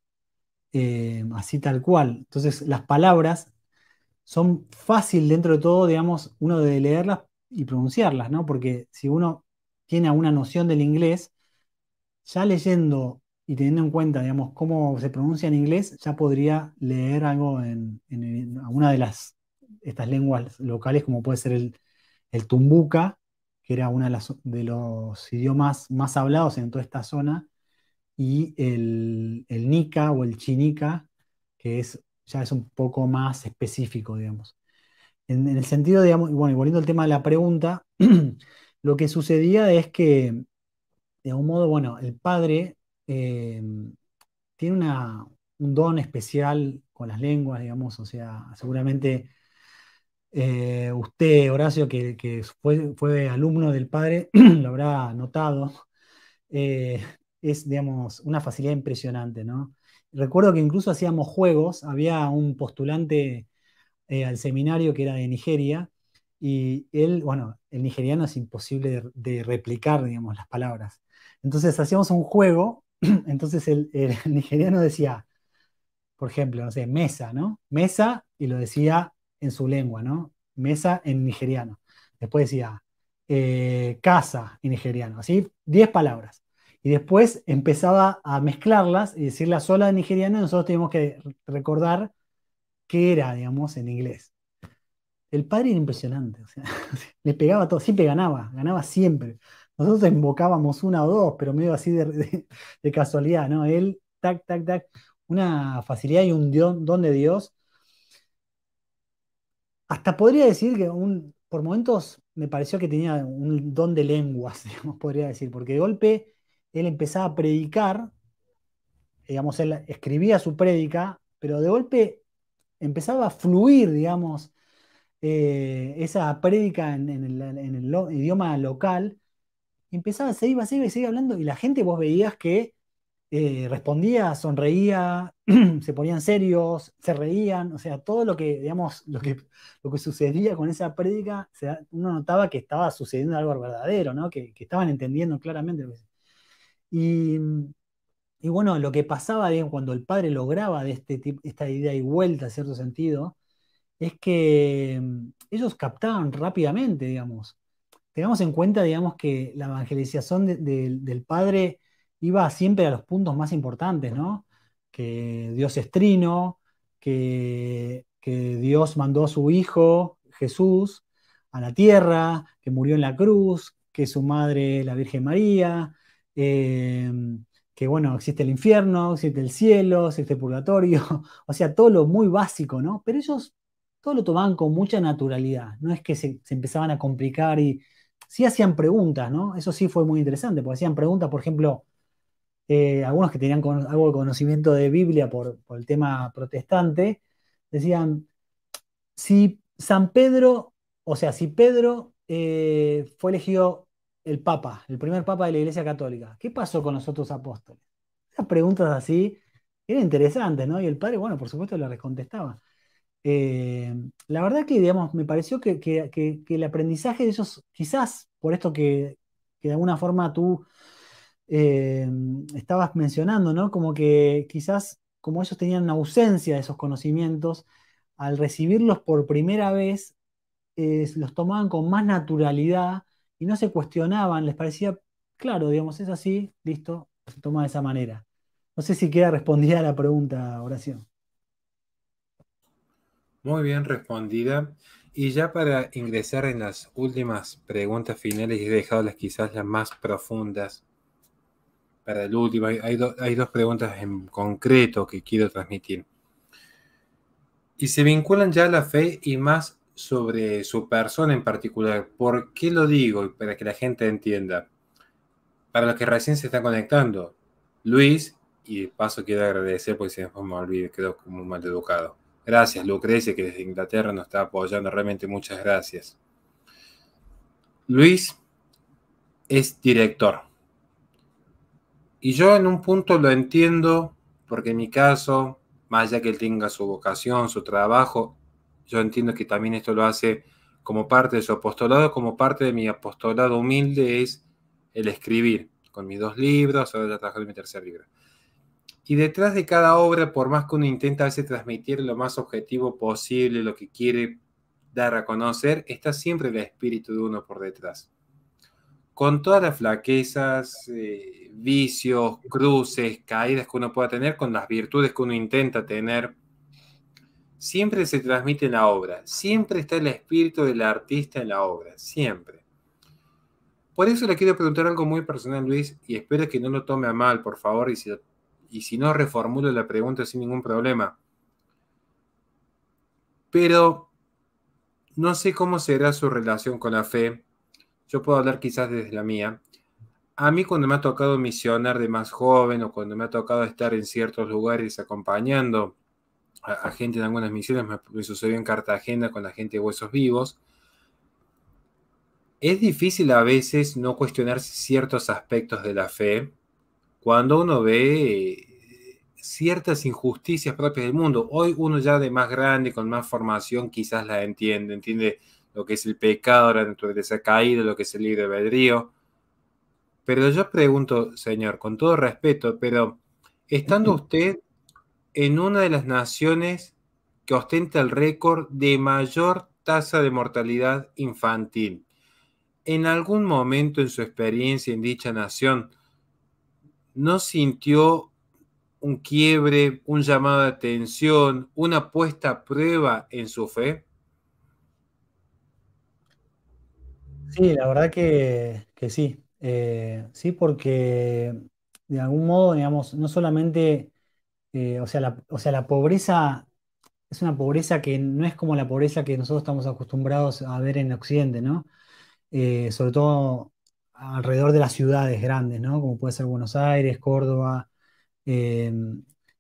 así tal cual. Entonces, las palabras son fácil dentro de todo, digamos, uno de leerlas y pronunciarlas, ¿no? Porque si uno tiene alguna noción del inglés, ya leyendo y teniendo en cuenta, digamos, cómo se pronuncia en inglés, ya podría leer algo en, alguna de las, estas lenguas locales, como puede ser el, tumbuca, que era uno de, los idiomas más hablados en toda esta zona, y el, el nica o el chinica, que es ya es un poco más específico, digamos. En, el sentido, digamos, y bueno, volviendo al tema de la pregunta, [CLEARS THROAT] lo que sucedía es que, de algún modo, bueno, el padre eh, tiene un don especial con las lenguas, digamos, o sea, seguramente eh, usted, Horacio, que, fue, alumno del padre, [CLEARS THROAT] lo habrá notado, eh, es, digamos, una facilidad impresionante, ¿no? Recuerdo que incluso hacíamos juegos, había un postulante eh, al seminario que era de Nigeria, y él, bueno, el nigeriano es imposible de, replicar, digamos, las palabras. Entonces hacíamos un juego, [CLEARS THROAT] entonces el, [LAUGHS] nigeriano decía, por ejemplo, no sé, mesa, ¿no? Mesa, y lo decía en su lengua, ¿no? Mesa en nigeriano. Después decía, eh, casa en nigeriano, así, 10 palabras y después empezaba a mezclarlas y decir la sola y nosotros teníamos que recordar qué era, digamos, en inglés. El padre era impresionante, o sea, [LAUGHS] le pegaba todo, siempre ganaba, ganaba siempre. Nosotros invocábamos una o dos, pero medio así de, casualidad, ¿no? Él, tac, tac, tac, una facilidad y un don de Dios. Hasta podría decir que por momentos me pareció que tenía un don de lenguas, [LAUGHS] digamos, podría decir, porque de golpe él empezaba a predicar, digamos, él escribía su prédica, pero de golpe empezaba a fluir, digamos, eh, esa prédica en, el, idioma local, y empezaba, se iba, se iba y iba hablando, y la gente vos veías que eh, respondía, sonreía, [CLEARS THROAT] se ponían serios, se reían, o sea, todo lo que, digamos, lo que, lo que sucedía con esa prédica, uno notaba que estaba sucediendo algo verdadero, Que, estaban entendiendo claramente lo que y, bueno, lo que pasaba bien cuando el padre lograba de este esta idea y vuelta, en cierto sentido, es que mm, ellos captaban rápidamente, digamos. Tengamos en cuenta, digamos, que la evangelización del padre iba siempre a los puntos más importantes, ¿no? Que Dios es trino, que, que Dios mandó a su hijo, Jesús, a la tierra, que murió en la cruz, que su madre, la Virgen María, Em, que bueno, existe el infierno, existe el cielo, existe el purgatorio, [LAUGHS] o sea, todo lo muy básico, ¿no? Pero ellos todo lo tomaban con mucha naturalidad, no es que se, empezaban a complicar y sí hacían preguntas, ¿no? Eso sí fue muy interesante, porque hacían preguntas, por ejemplo, eh, algunos que tenían algo de conocimiento de Biblia por, el tema protestante, decían, si San Pedro, o sea, si Pedro eh, fue elegido el Papa, el primer Papa de la Iglesia Católica. ¿Qué pasó con los otros apóstoles? Esas preguntas así eran interesantes, ¿no? Y el padre, bueno, por supuesto, lo recontestaba. Eh, la verdad que, digamos, me pareció que, que, el aprendizaje de ellos, quizás por esto que, de alguna forma tú eh, estabas mencionando, ¿no? Como que quizás como ellos tenían una ausencia de esos conocimientos, al recibirlos por primera vez, eh, los tomaban con más naturalidad y no se cuestionaban, les parecía, claro, digamos, es así, listo, se toma de esa manera. No sé si queda respondida la pregunta, oración Muy bien respondida. Y ya para ingresar en las últimas preguntas finales, he dejado las quizás las más profundas para el último. Hay, hay dos preguntas en concreto que quiero transmitir. Y se vinculan ya a la fe y más sobre su persona en particular. ¿Por qué lo digo? Para que la gente entienda. Para los que recién se están conectando, Luis, y paso quiero agradecer porque se me olvidé, quedó como mal educado. Gracias, Lucrecia, que desde Inglaterra nos está apoyando. Realmente muchas gracias. Luis es director. Y yo en un punto lo entiendo, porque en mi caso, más allá que él tenga su vocación, su trabajo, yo entiendo que también esto lo hace como parte de su apostolado, como parte de mi apostolado humilde es el escribir, con mis dos libros, ahora ya trabajo en mi tercer libro. Y detrás de cada obra, por más que uno intenta a transmitir lo más objetivo posible, lo que quiere dar a conocer, está siempre el espíritu de uno por detrás. Con todas las flaquezas, eh, vicios, cruces, caídas que uno pueda tener, con las virtudes que uno intenta tener, Siempre se transmite en la obra, siempre está el espíritu del artista en la obra, siempre. Por eso le quiero preguntar algo muy personal, Luis, y espero que no lo tome a mal, por favor, y si, y si no, reformulo la pregunta sin ningún problema. Pero no sé cómo será su relación con la fe. Yo puedo hablar quizás desde la mía. A mí cuando me ha tocado misionar de más joven o cuando me ha tocado estar en ciertos lugares acompañando a, gente en algunas misiones, me, sucedió en Cartagena con la gente de Huesos Vivos. Es difícil a veces no cuestionar ciertos aspectos de la fe cuando uno ve eh, ciertas injusticias propias del mundo. Hoy uno ya de más grande, con más formación, quizás la entiende, entiende lo que es el pecado, la naturaleza caída, lo que es el libre albedrío. Pero yo pregunto, señor, con todo respeto, pero estando usted en una de las naciones que ostenta el récord de mayor tasa de mortalidad infantil. ¿En algún momento en su experiencia en dicha nación no sintió un quiebre, un llamado de atención, una puesta a prueba en su fe? Sí, la verdad que, sí. Eh, sí, porque de algún modo, digamos, no solamente eh, o sea, la, o sea, la pobreza es una pobreza que no es como la pobreza que nosotros estamos acostumbrados a ver en Occidente, ¿no? Eh, sobre todo alrededor de las ciudades grandes, ¿no? Como puede ser Buenos Aires, Córdoba, eh,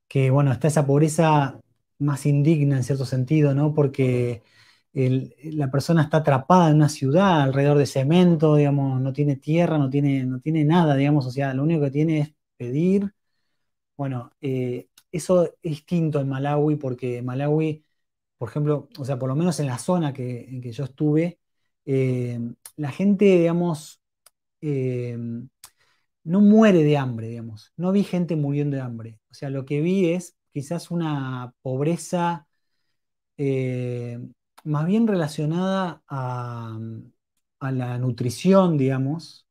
que bueno, está esa pobreza más indigna en cierto sentido, ¿no? Porque la persona está atrapada en una ciudad alrededor de cemento, digamos, no tiene tierra, no tiene, no tiene nada, digamos, o sea, lo único que tiene es pedir. Bueno, eso es distinto en Malawi porque Malawi, por ejemplo, o sea, por lo menos en la zona que, en que yo estuve, eh, la gente, digamos, eh, no muere de hambre, digamos. No vi gente muriendo de hambre. O sea, lo que vi es quizás una pobreza eh, más bien relacionada a, la nutrición, digamos,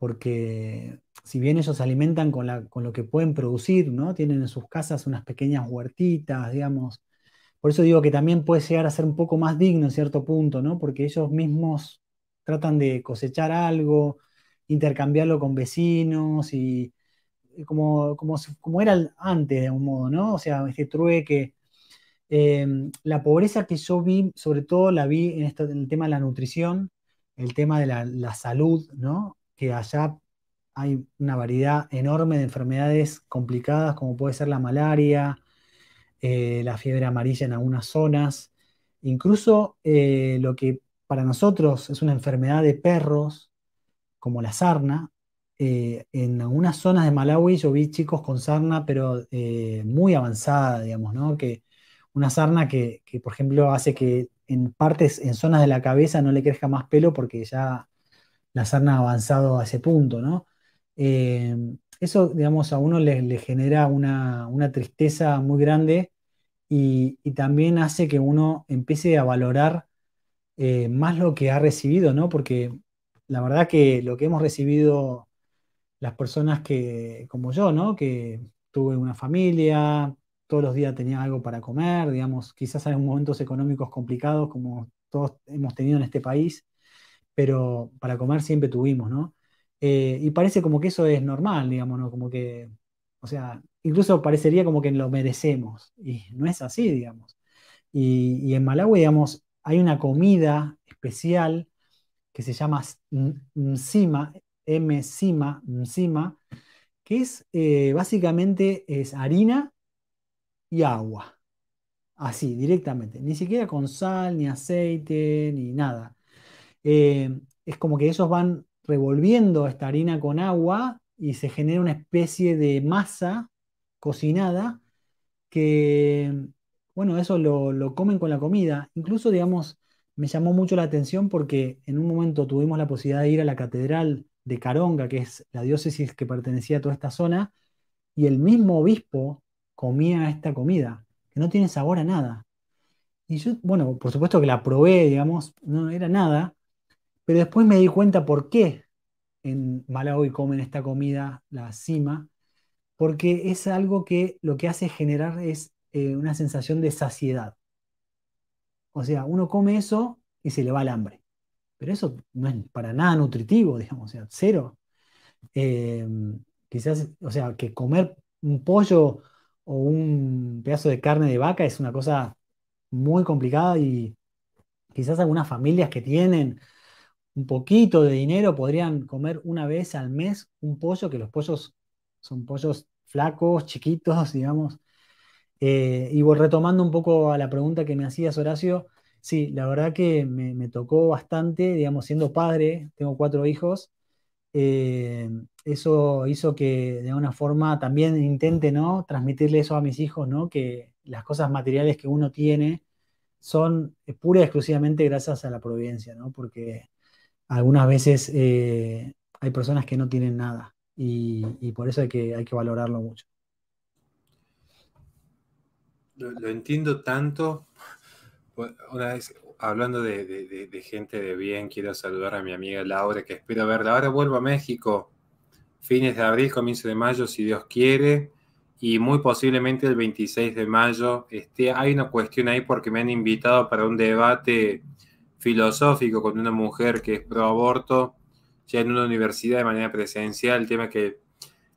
porque si bien ellos se alimentan con, lo que pueden producir, ¿no? Tienen en sus casas unas pequeñas huertitas, digamos. Por eso digo que también puede llegar a ser un poco más digno en cierto punto, ¿no? Porque ellos mismos tratan de cosechar algo, intercambiarlo con vecinos y como, como, era antes de un modo, ¿no? O sea, este trueque. Em, la pobreza que yo vi, sobre todo la vi en, el tema de la nutrición, el tema de la salud, ¿no? que allá hay una variedad enorme de enfermedades complicadas, como puede ser la malaria, eh, la fiebre amarilla en algunas zonas, incluso eh, lo que para nosotros es una enfermedad de perros, como la sarna. Eh, en algunas zonas de Malawi yo vi chicos con sarna, pero muy avanzada, digamos, ¿no? Que una sarna que, que, por ejemplo, hace que en partes, en zonas de la cabeza no le crezca más pelo porque ya la sarna ha avanzado a ese punto, ¿no? Eh, eso, digamos, a uno le, genera una, tristeza muy grande y, también hace que uno empiece a valorar eh, más lo que ha recibido, ¿no? Porque la verdad que lo que hemos recibido las personas que, como yo, ¿no? Que tuve una familia, todos los días tenía algo para comer, digamos, quizás hay momentos económicos complicados como todos hemos tenido en este país, pero para comer siempre tuvimos, ¿no? Eh, y parece como que eso es normal, digamos, ¿no? Como que, o sea, incluso parecería como que lo merecemos, y no es así, digamos. Y, en Malawi, digamos, hay una comida especial que se llama msima, M-sima, que es eh, básicamente es harina y agua, así, directamente, ni siquiera con sal, ni aceite, ni nada. Eh, es como que ellos van revolviendo esta harina con agua y se genera una especie de masa cocinada que, bueno, eso lo, lo comen con la comida. Incluso, digamos, me llamó mucho la atención porque en un momento tuvimos la posibilidad de ir a la catedral de Caronga, que es la diócesis que pertenecía a toda esta zona, y el mismo obispo comía esta comida, que no tiene sabor a nada. Y yo, bueno, por supuesto que la probé, digamos, no era nada, pero después me di cuenta por qué en Malawi comen esta comida, la cima, porque es algo que lo que hace generar es eh, una sensación de saciedad. O sea, uno come eso y se le va el hambre. Pero eso no es para nada nutritivo, digamos, o sea, cero. Em, quizás, o sea, que comer un pollo o un pedazo de carne de vaca es una cosa muy complicada y quizás algunas familias que tienen un poquito de dinero, podrían comer una vez al mes un pollo, que los pollos son pollos flacos, chiquitos, [LAUGHS] digamos. Eh, y voy retomando un poco a la pregunta que me hacías, Horacio, sí, la verdad que me, tocó bastante, digamos, siendo padre, tengo cuatro hijos, eh, eso hizo que de alguna forma también intente, ¿no? Transmitirle eso a mis hijos, ¿no? Que las cosas materiales que uno tiene son eh, pura y exclusivamente gracias a la providencia, ¿no? Porque algunas veces eh, hay personas que no tienen nada y, por eso hay que, valorarlo mucho. Lo, entiendo tanto. Pues, una vez, hablando de, gente de bien, quiero saludar a mi amiga Laura, que espero verla. Ahora vuelvo a México, fines de abril, comienzo de mayo, si Dios quiere, y muy posiblemente el 26 de mayo. Este, hay una cuestión ahí porque me han invitado para un debate filosófico con una mujer que es pro aborto, ya en una universidad de manera presencial, el tema es que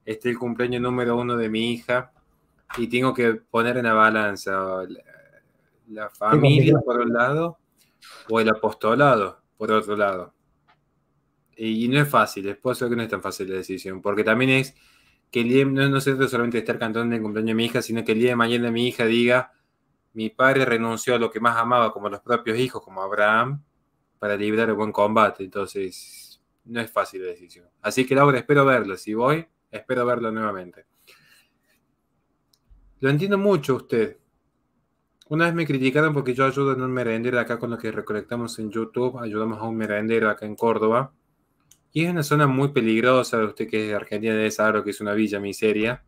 este el cumpleaños número uno de mi hija y tengo que poner en la balanza la, familia por un lado o el apostolado por otro lado. Y, no es fácil, es por que no es tan fácil la decisión, porque también es que el día, no, no solamente estar cantando en el cumpleaños de mi hija, sino que el día de mañana mi hija diga, mi padre renunció a lo que más amaba, como los propios hijos, como Abraham, para librar el buen combate. Entonces, no es fácil la decisión. Así que, Laura, espero verlo. Si voy, espero verlo nuevamente. Lo entiendo mucho usted. Una vez me criticaron porque yo ayudo en un merendero acá con lo que recolectamos en YouTube. Ayudamos a un merendero acá en Córdoba. Y es una zona muy peligrosa. Usted que es de Argentina debe saber lo que es una villa miseria.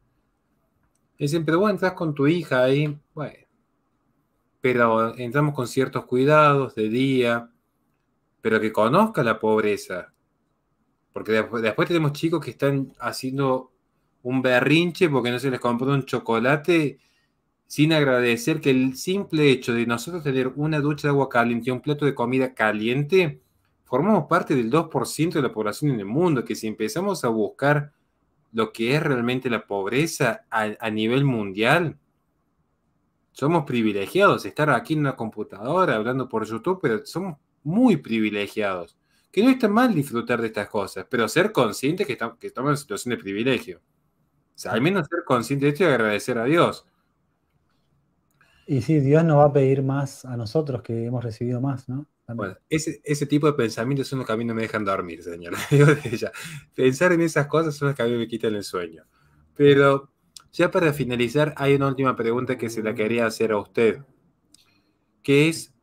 Dicen, pero vos entras con tu hija ahí. Bueno, pero entramos con ciertos cuidados de día, pero que conozca la pobreza. Porque después tenemos chicos que están haciendo un berrinche porque no se les compró un chocolate sin agradecer que el simple hecho de nosotros tener una ducha de agua caliente y un plato de comida caliente, formamos parte del 2% de la población en el mundo, que si empezamos a buscar lo que es realmente la pobreza a, a nivel mundial, somos privilegiados, estar aquí en una computadora hablando por YouTube, pero somos muy privilegiados. Que no está mal disfrutar de estas cosas, pero ser conscientes que, estamos, en situación de privilegio. O sea, al menos ser consciente de esto y agradecer a Dios. Y sí, Dios no va a pedir más a nosotros que hemos recibido más, ¿no? Bueno, ese, tipo de pensamientos son los que a mí no me dejan dormir, señor. [LAUGHS] [LAUGHS] Pensar en esas cosas son los que a mí me quitan el sueño. Pero ya para finalizar, hay una última pregunta que se la quería hacer a usted, que es,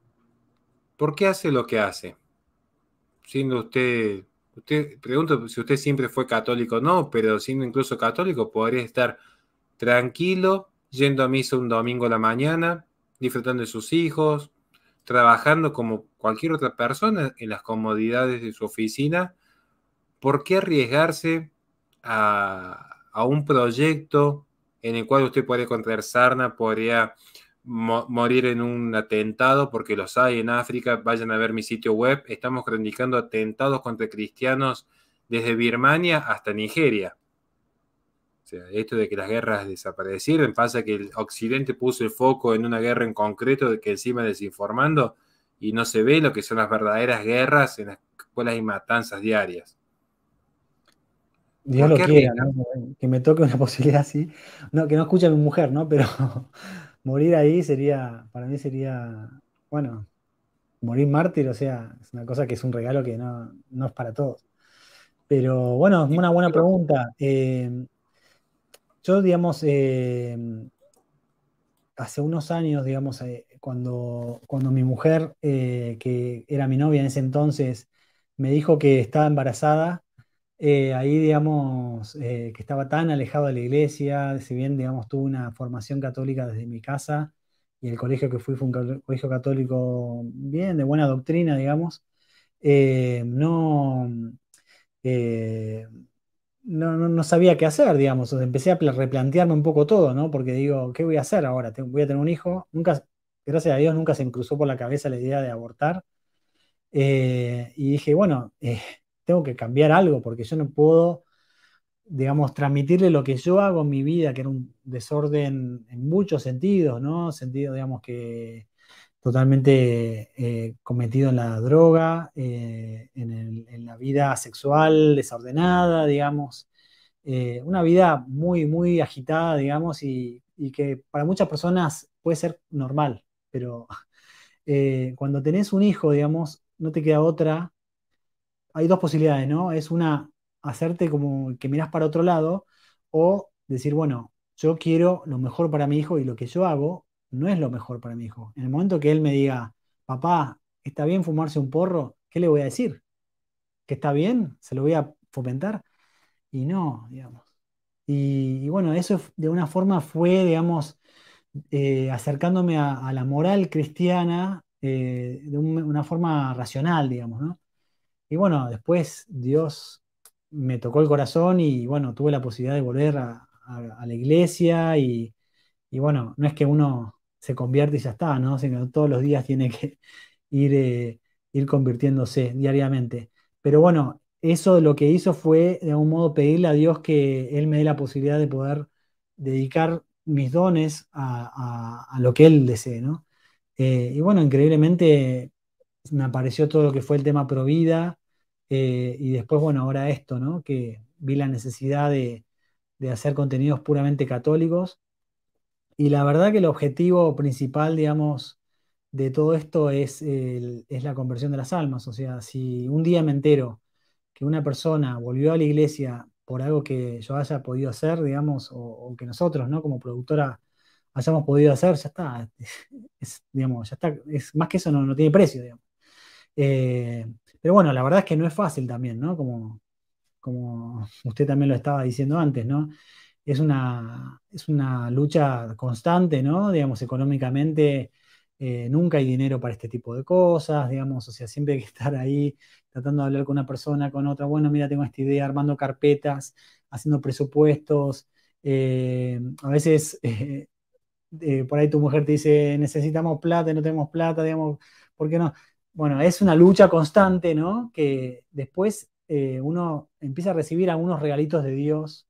¿por qué hace lo que hace? Siendo usted, usted pregunto si usted siempre fue católico, no, pero siendo incluso católico, podría estar tranquilo, yendo a misa un domingo a la mañana, disfrutando de sus hijos, trabajando como cualquier otra persona en las comodidades de su oficina, ¿por qué arriesgarse a, a un proyecto en el cual usted puede contraer sarna, podría morir en un atentado, porque los hay en África, vayan a ver mi sitio web, estamos criticando atentados contra cristianos desde Birmania hasta Nigeria. O sea, esto de que las guerras desaparecieron, pasa que el Occidente puso el foco en una guerra en concreto, que encima desinformando, y no se ve lo que son las verdaderas guerras en las escuelas y matanzas diarias. Dios lo quiera, que me toque una [LAUGHS] posibilidad así. No, que no escuche a mi mujer, ¿no? Pero [LAUGHS] morir ahí sería, para mí sería, bueno, morir mártir, o sea, es una cosa que es un regalo que no, es para todos. Pero bueno, una buena pregunta. Eh, yo, digamos, eh, hace unos años, digamos, eh, cuando, cuando mi mujer, que era mi novia en ese entonces, me dijo que estaba embarazada, eh, ahí, digamos, eh, que estaba tan alejado de la iglesia, si bien, digamos, tuve una formación católica desde mi casa y el colegio que fui fue un colegio católico bien, de buena doctrina, digamos, eh, no, no, no, sabía qué hacer, digamos, empecé a replantearme un poco todo, ¿no? Porque digo, ¿qué voy a hacer ahora? ¿Voy a tener un hijo? Nunca, gracias a Dios, nunca se me cruzó por la cabeza la idea de abortar. y dije, bueno, tengo que cambiar algo porque yo no puedo, digamos, transmitirle lo que yo hago en mi vida, que era un desorden en muchos sentidos, ¿no? Sentido, digamos, que totalmente eh, cometido en la droga, eh, en, la vida sexual desordenada, digamos, eh, una vida muy, muy agitada, digamos, y, y, que para muchas personas puede ser normal, pero [LAUGHS] cuando tenés un hijo, digamos, no te queda otra hay dos posibilidades, ¿no? Es una, hacerte como que mirás para otro lado o decir, bueno, yo quiero lo mejor para mi hijo y lo que yo hago no es lo mejor para mi hijo. En el momento que él me diga, papá, ¿está bien fumarse un porro? ¿Qué le voy a decir? ¿Que está bien? ¿Se lo voy a fomentar? Y no, digamos. Y, bueno, eso de una forma fue, digamos, eh, acercándome a, la moral cristiana eh, de una forma racional, digamos, ¿no? Y bueno, después Dios me tocó el corazón y bueno, tuve la posibilidad de volver a, la iglesia y, bueno, no es que uno se convierte y ya está, ¿no? Sino todos los días tiene que [LAUGHS] ir, eh, ir convirtiéndose diariamente. Pero bueno, eso lo que hizo fue de algún modo pedirle a Dios que Él me dé la posibilidad de poder dedicar mis dones a, lo que él desee, ¿no? Eh, y bueno, increíblemente me apareció todo lo que fue el tema Provida, eh, y después, bueno, ahora esto, ¿no? Que vi la necesidad de, hacer contenidos puramente católicos. Y la verdad que el objetivo principal, digamos, de todo esto es, es la conversión de las almas. O sea, si un día me entero que una persona volvió a la iglesia por algo que yo haya podido hacer, digamos, o, que nosotros, ¿no? Como productora hayamos podido hacer, ya está, [LAUGHS] digamos, ya está, es, más que eso no, no tiene precio, digamos. Eh, pero bueno, la verdad es que no es fácil también, ¿no? Como, como usted también lo estaba diciendo antes, ¿no? Es una, es una lucha constante, ¿no? Digamos, económicamente eh, nunca hay dinero para este tipo de cosas, digamos, o sea, siempre hay que [LAUGHS] estar ahí tratando de hablar con una persona, con otra, bueno, mira, tengo esta idea, armando carpetas, haciendo presupuestos, eh, a veces [LAUGHS] eh, por ahí tu mujer te dice, necesitamos plata no tenemos plata, digamos, ¿por qué no? bueno, es una lucha constante, ¿no? Que después eh, uno empieza a recibir algunos regalitos de Dios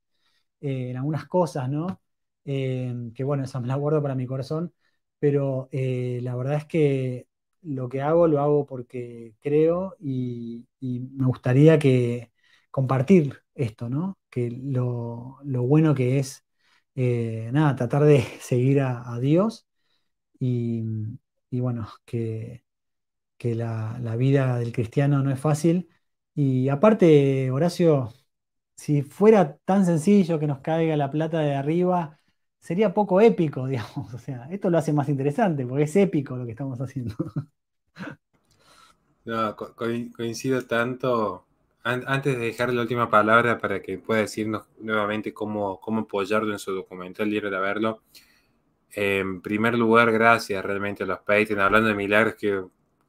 eh, en algunas cosas, ¿no? Em, que bueno, esa me la guardo para mi corazón, pero eh, la verdad es que lo que hago lo hago porque creo y, me gustaría que compartir esto, ¿no? Que lo, bueno que es, nada, tratar de [LAUGHS] seguir a, Dios y bueno, que que la, vida del cristiano no es fácil. Y aparte, Horacio, si fuera tan sencillo que nos caiga la plata de arriba, sería poco épico, [LAUGHS] digamos. O sea, esto lo hace más interesante, porque es épico lo que estamos haciendo. No, coincido tanto. antes de dejar la última palabra para que pueda decirnos nuevamente cómo, apoyarlo en su documental, libre de verlo. En primer lugar, gracias realmente a los países hablando de milagros que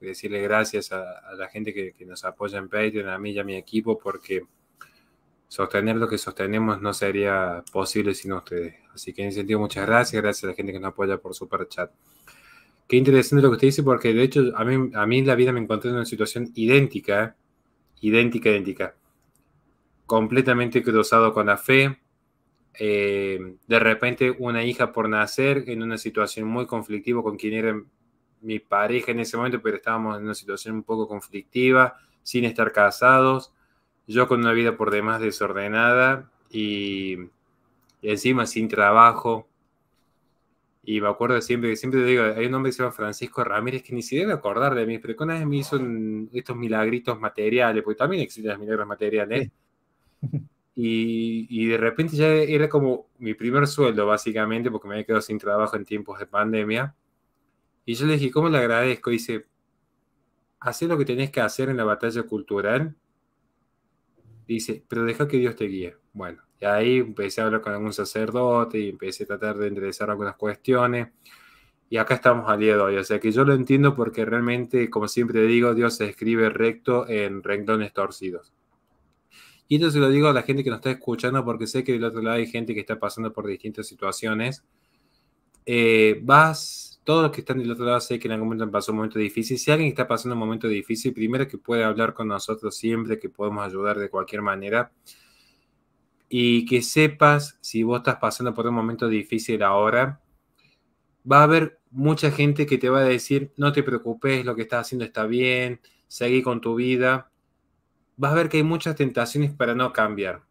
decirle gracias a, la gente que, nos apoya en Patreon, a mí y a mi equipo, porque sostener lo que sostenemos no sería posible sin ustedes. Así que en ese sentido, muchas gracias, gracias a la gente que nos apoya por Super Chat. Qué interesante lo que usted dice, porque de hecho a mí, a mí en la vida me encontré en una situación idéntica, idéntica, idéntica. Completamente cruzado con la fe, eh, de repente una hija por nacer en una situación muy conflictiva con quien era mi pareja en ese momento, pero estábamos en una situación un poco conflictiva, sin estar casados, yo con una vida por demás desordenada y, encima sin trabajo. Y me acuerdo siempre que siempre digo, hay un hombre que se llama Francisco Ramírez que ni siquiera debe acordar de mí, pero con vez me hizo estos milagritos materiales, porque también existen los milagros materiales. Y, y, de repente ya era como mi primer sueldo, básicamente, porque me había quedado sin trabajo en tiempos de pandemia. Y yo le dije, ¿cómo le agradezco? dice, haz lo que tenés que hacer en la batalla cultural. Dice, pero deja que Dios te guíe. Bueno, y ahí empecé a hablar con algún sacerdote y empecé a tratar de enderezar algunas cuestiones. Y acá estamos al día de hoy. O sea que yo lo entiendo porque realmente, como siempre digo, Dios se escribe recto en renglones torcidos. Y entonces lo digo a la gente que nos está escuchando porque sé que del otro lado hay gente que está pasando por distintas situaciones. Eh, vas todos los que están del otro lado sé que en algún momento pasó un momento difícil. Si alguien está pasando un momento difícil, primero que puede hablar con nosotros siempre, que podemos ayudar de cualquier manera. Y que sepas, si vos estás pasando por un momento difícil ahora, va a haber mucha gente que te va a decir, no te preocupes, lo que estás haciendo está bien, seguí con tu vida. Vas a ver que hay muchas tentaciones para no cambiar.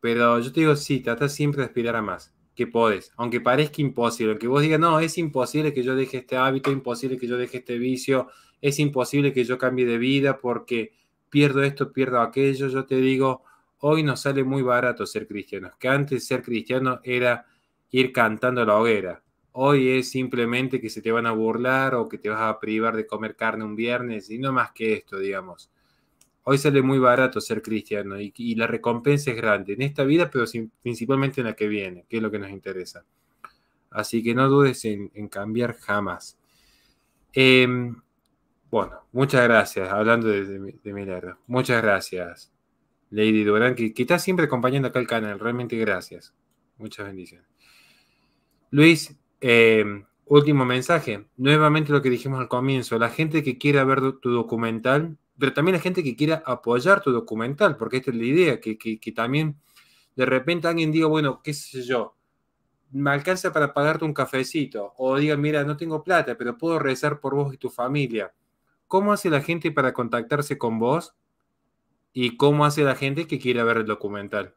Pero yo te digo, sí, trata siempre de aspirar a más que podés, aunque parezca imposible, que vos digas, no, es imposible que yo deje este hábito, imposible que yo deje este vicio, es imposible que yo cambie de vida porque pierdo esto, pierdo aquello, yo te digo, hoy nos sale muy barato ser cristianos, que antes ser cristiano era ir cantando la hoguera, hoy es simplemente que se te van a burlar o que te vas a privar de comer carne un viernes y no más que esto, digamos. Hoy sale muy barato ser cristiano y, la recompensa es grande en esta vida, pero principalmente en la que viene, que es lo que nos interesa. Así que no dudes en, cambiar jamás. Em, bueno, muchas gracias. Hablando de, de, muchas gracias, Lady Durán, que, está siempre acompañando acá el canal. Realmente gracias. Muchas bendiciones. Luis, em, último mensaje. Nuevamente lo que dijimos al comienzo. La gente que quiera ver tu documental pero también la gente que quiera apoyar tu documental, porque esta es la idea, que, también de repente alguien diga, bueno, qué sé yo, me alcanza para pagarte un cafecito, o diga, mira, no tengo plata, pero puedo rezar por vos y tu familia. ¿Cómo hace la gente para contactarse con vos? ¿Y cómo hace la gente que quiera ver el documental?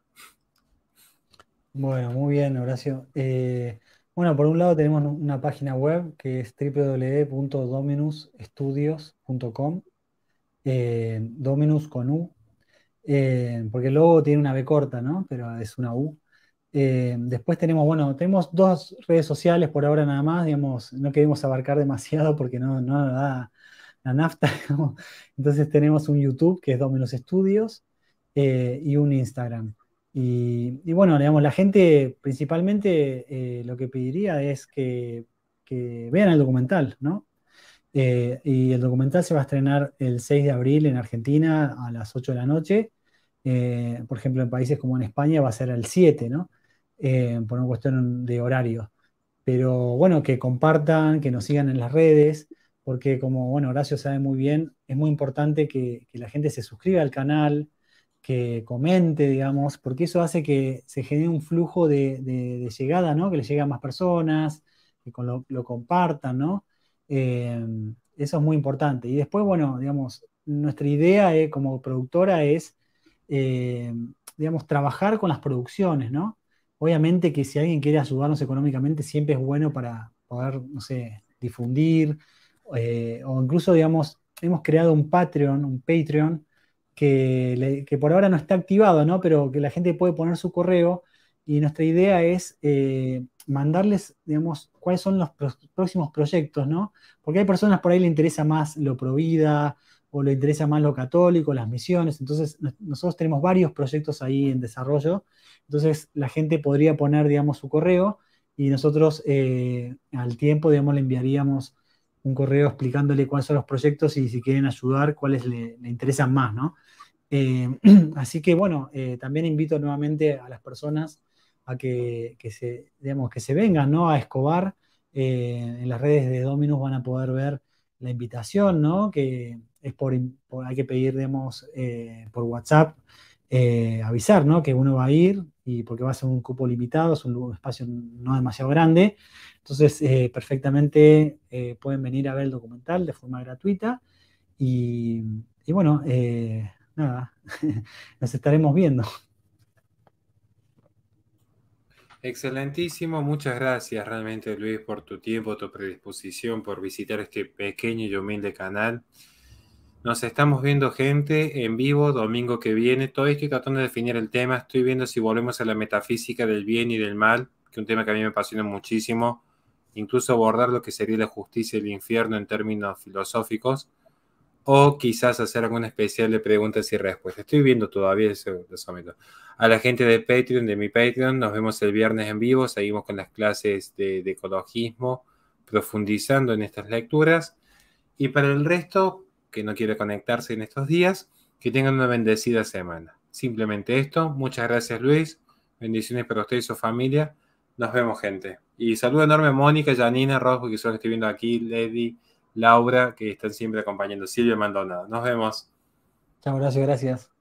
Bueno, muy bien, Horacio. Eh, bueno, por un lado tenemos una página web que es www.dominusstudios.com, eh, Dominus con U, eh, porque luego tiene una B corta, ¿no? Pero es una U. Eh, después tenemos, bueno, tenemos dos redes sociales por ahora nada más, digamos, no queremos abarcar demasiado porque no, da la nafta. [LAUGHS] Entonces tenemos un YouTube que es Dominus Studios y un Instagram. Y, bueno, digamos, la gente principalmente lo que pediría es que vean el documental, ¿no? Eh, y el documental se va a estrenar el 6 de abril en Argentina a las 8 de la noche. Eh, por ejemplo, en países como en España va a ser el 7, ¿no? Eh, por una cuestión de horario. Pero bueno, que compartan, que nos sigan en las redes, porque como bueno, Horacio sabe muy bien, es muy importante que, la gente se suscriba al canal, que comente, digamos, porque eso hace que se genere un flujo de, llegada, ¿no? Que le llegue a más personas, que lo, lo compartan, ¿no? Em, eso es muy importante. Y después, bueno, digamos, nuestra idea eh, como productora es, em, digamos, trabajar con las producciones, ¿no? Obviamente que si alguien quiere ayudarnos económicamente, siempre es bueno para poder, no sé, difundir, eh, o incluso, digamos, hemos creado un Patreon, un Patreon, que, por ahora no está activado, ¿no? Pero que la gente puede poner su correo y nuestra idea es eh, mandarles, digamos, cuáles son los próximos proyectos, ¿no? Porque hay personas por ahí le interesa más lo provida o le interesa más lo católico, las misiones, entonces nosotros tenemos varios proyectos ahí en desarrollo, entonces la gente podría poner, digamos, su correo y nosotros eh, al tiempo, digamos, le enviaríamos un correo explicándole cuáles son los proyectos y si quieren ayudar, cuáles le, interesan más, ¿no? Eh, [CLEARS THROAT] así que bueno, eh, también invito nuevamente a las personas a que, se, digamos, que se vengan ¿no? a Escobar. Eh, en las redes de Dominus van a poder ver la invitación, Que es por, hay que pedir, eh, por WhatsApp, eh, avisar, ¿no? Que uno va a ir y porque va a ser un cupo limitado, es un espacio no demasiado grande. Entonces, perfectamente pueden venir a ver el documental de forma gratuita. Y, y bueno, nada, [LAUGHS] nos estaremos viendo. Excelentísimo, muchas gracias realmente Luis por tu tiempo, tu predisposición, por visitar este pequeño y humilde canal. Nos estamos viendo gente en vivo domingo que viene. Todavía estoy tratando de definir el tema, estoy viendo si volvemos a la metafísica del bien y del mal, que es un tema que a mí me apasiona muchísimo, incluso abordar lo que sería la justicia y el infierno en términos filosóficos o quizás hacer algún especial de preguntas y respuestas. Estoy viendo todavía ese momento. A la gente de Patreon, de mi Patreon, nos vemos el viernes en vivo, seguimos con las clases de, ecologismo, profundizando en estas lecturas. Y para el resto, que no quiere conectarse en estos días, que tengan una bendecida semana. Simplemente esto. Muchas gracias, Luis. Bendiciones para usted y su familia. Nos vemos, gente. Y saludo enorme a Mónica, Janina, Rosbo, que solo estoy viendo aquí, Lady. Laura, que están siempre acompañando, Silvia Maldonado. Nos vemos. Chao, gracias, gracias.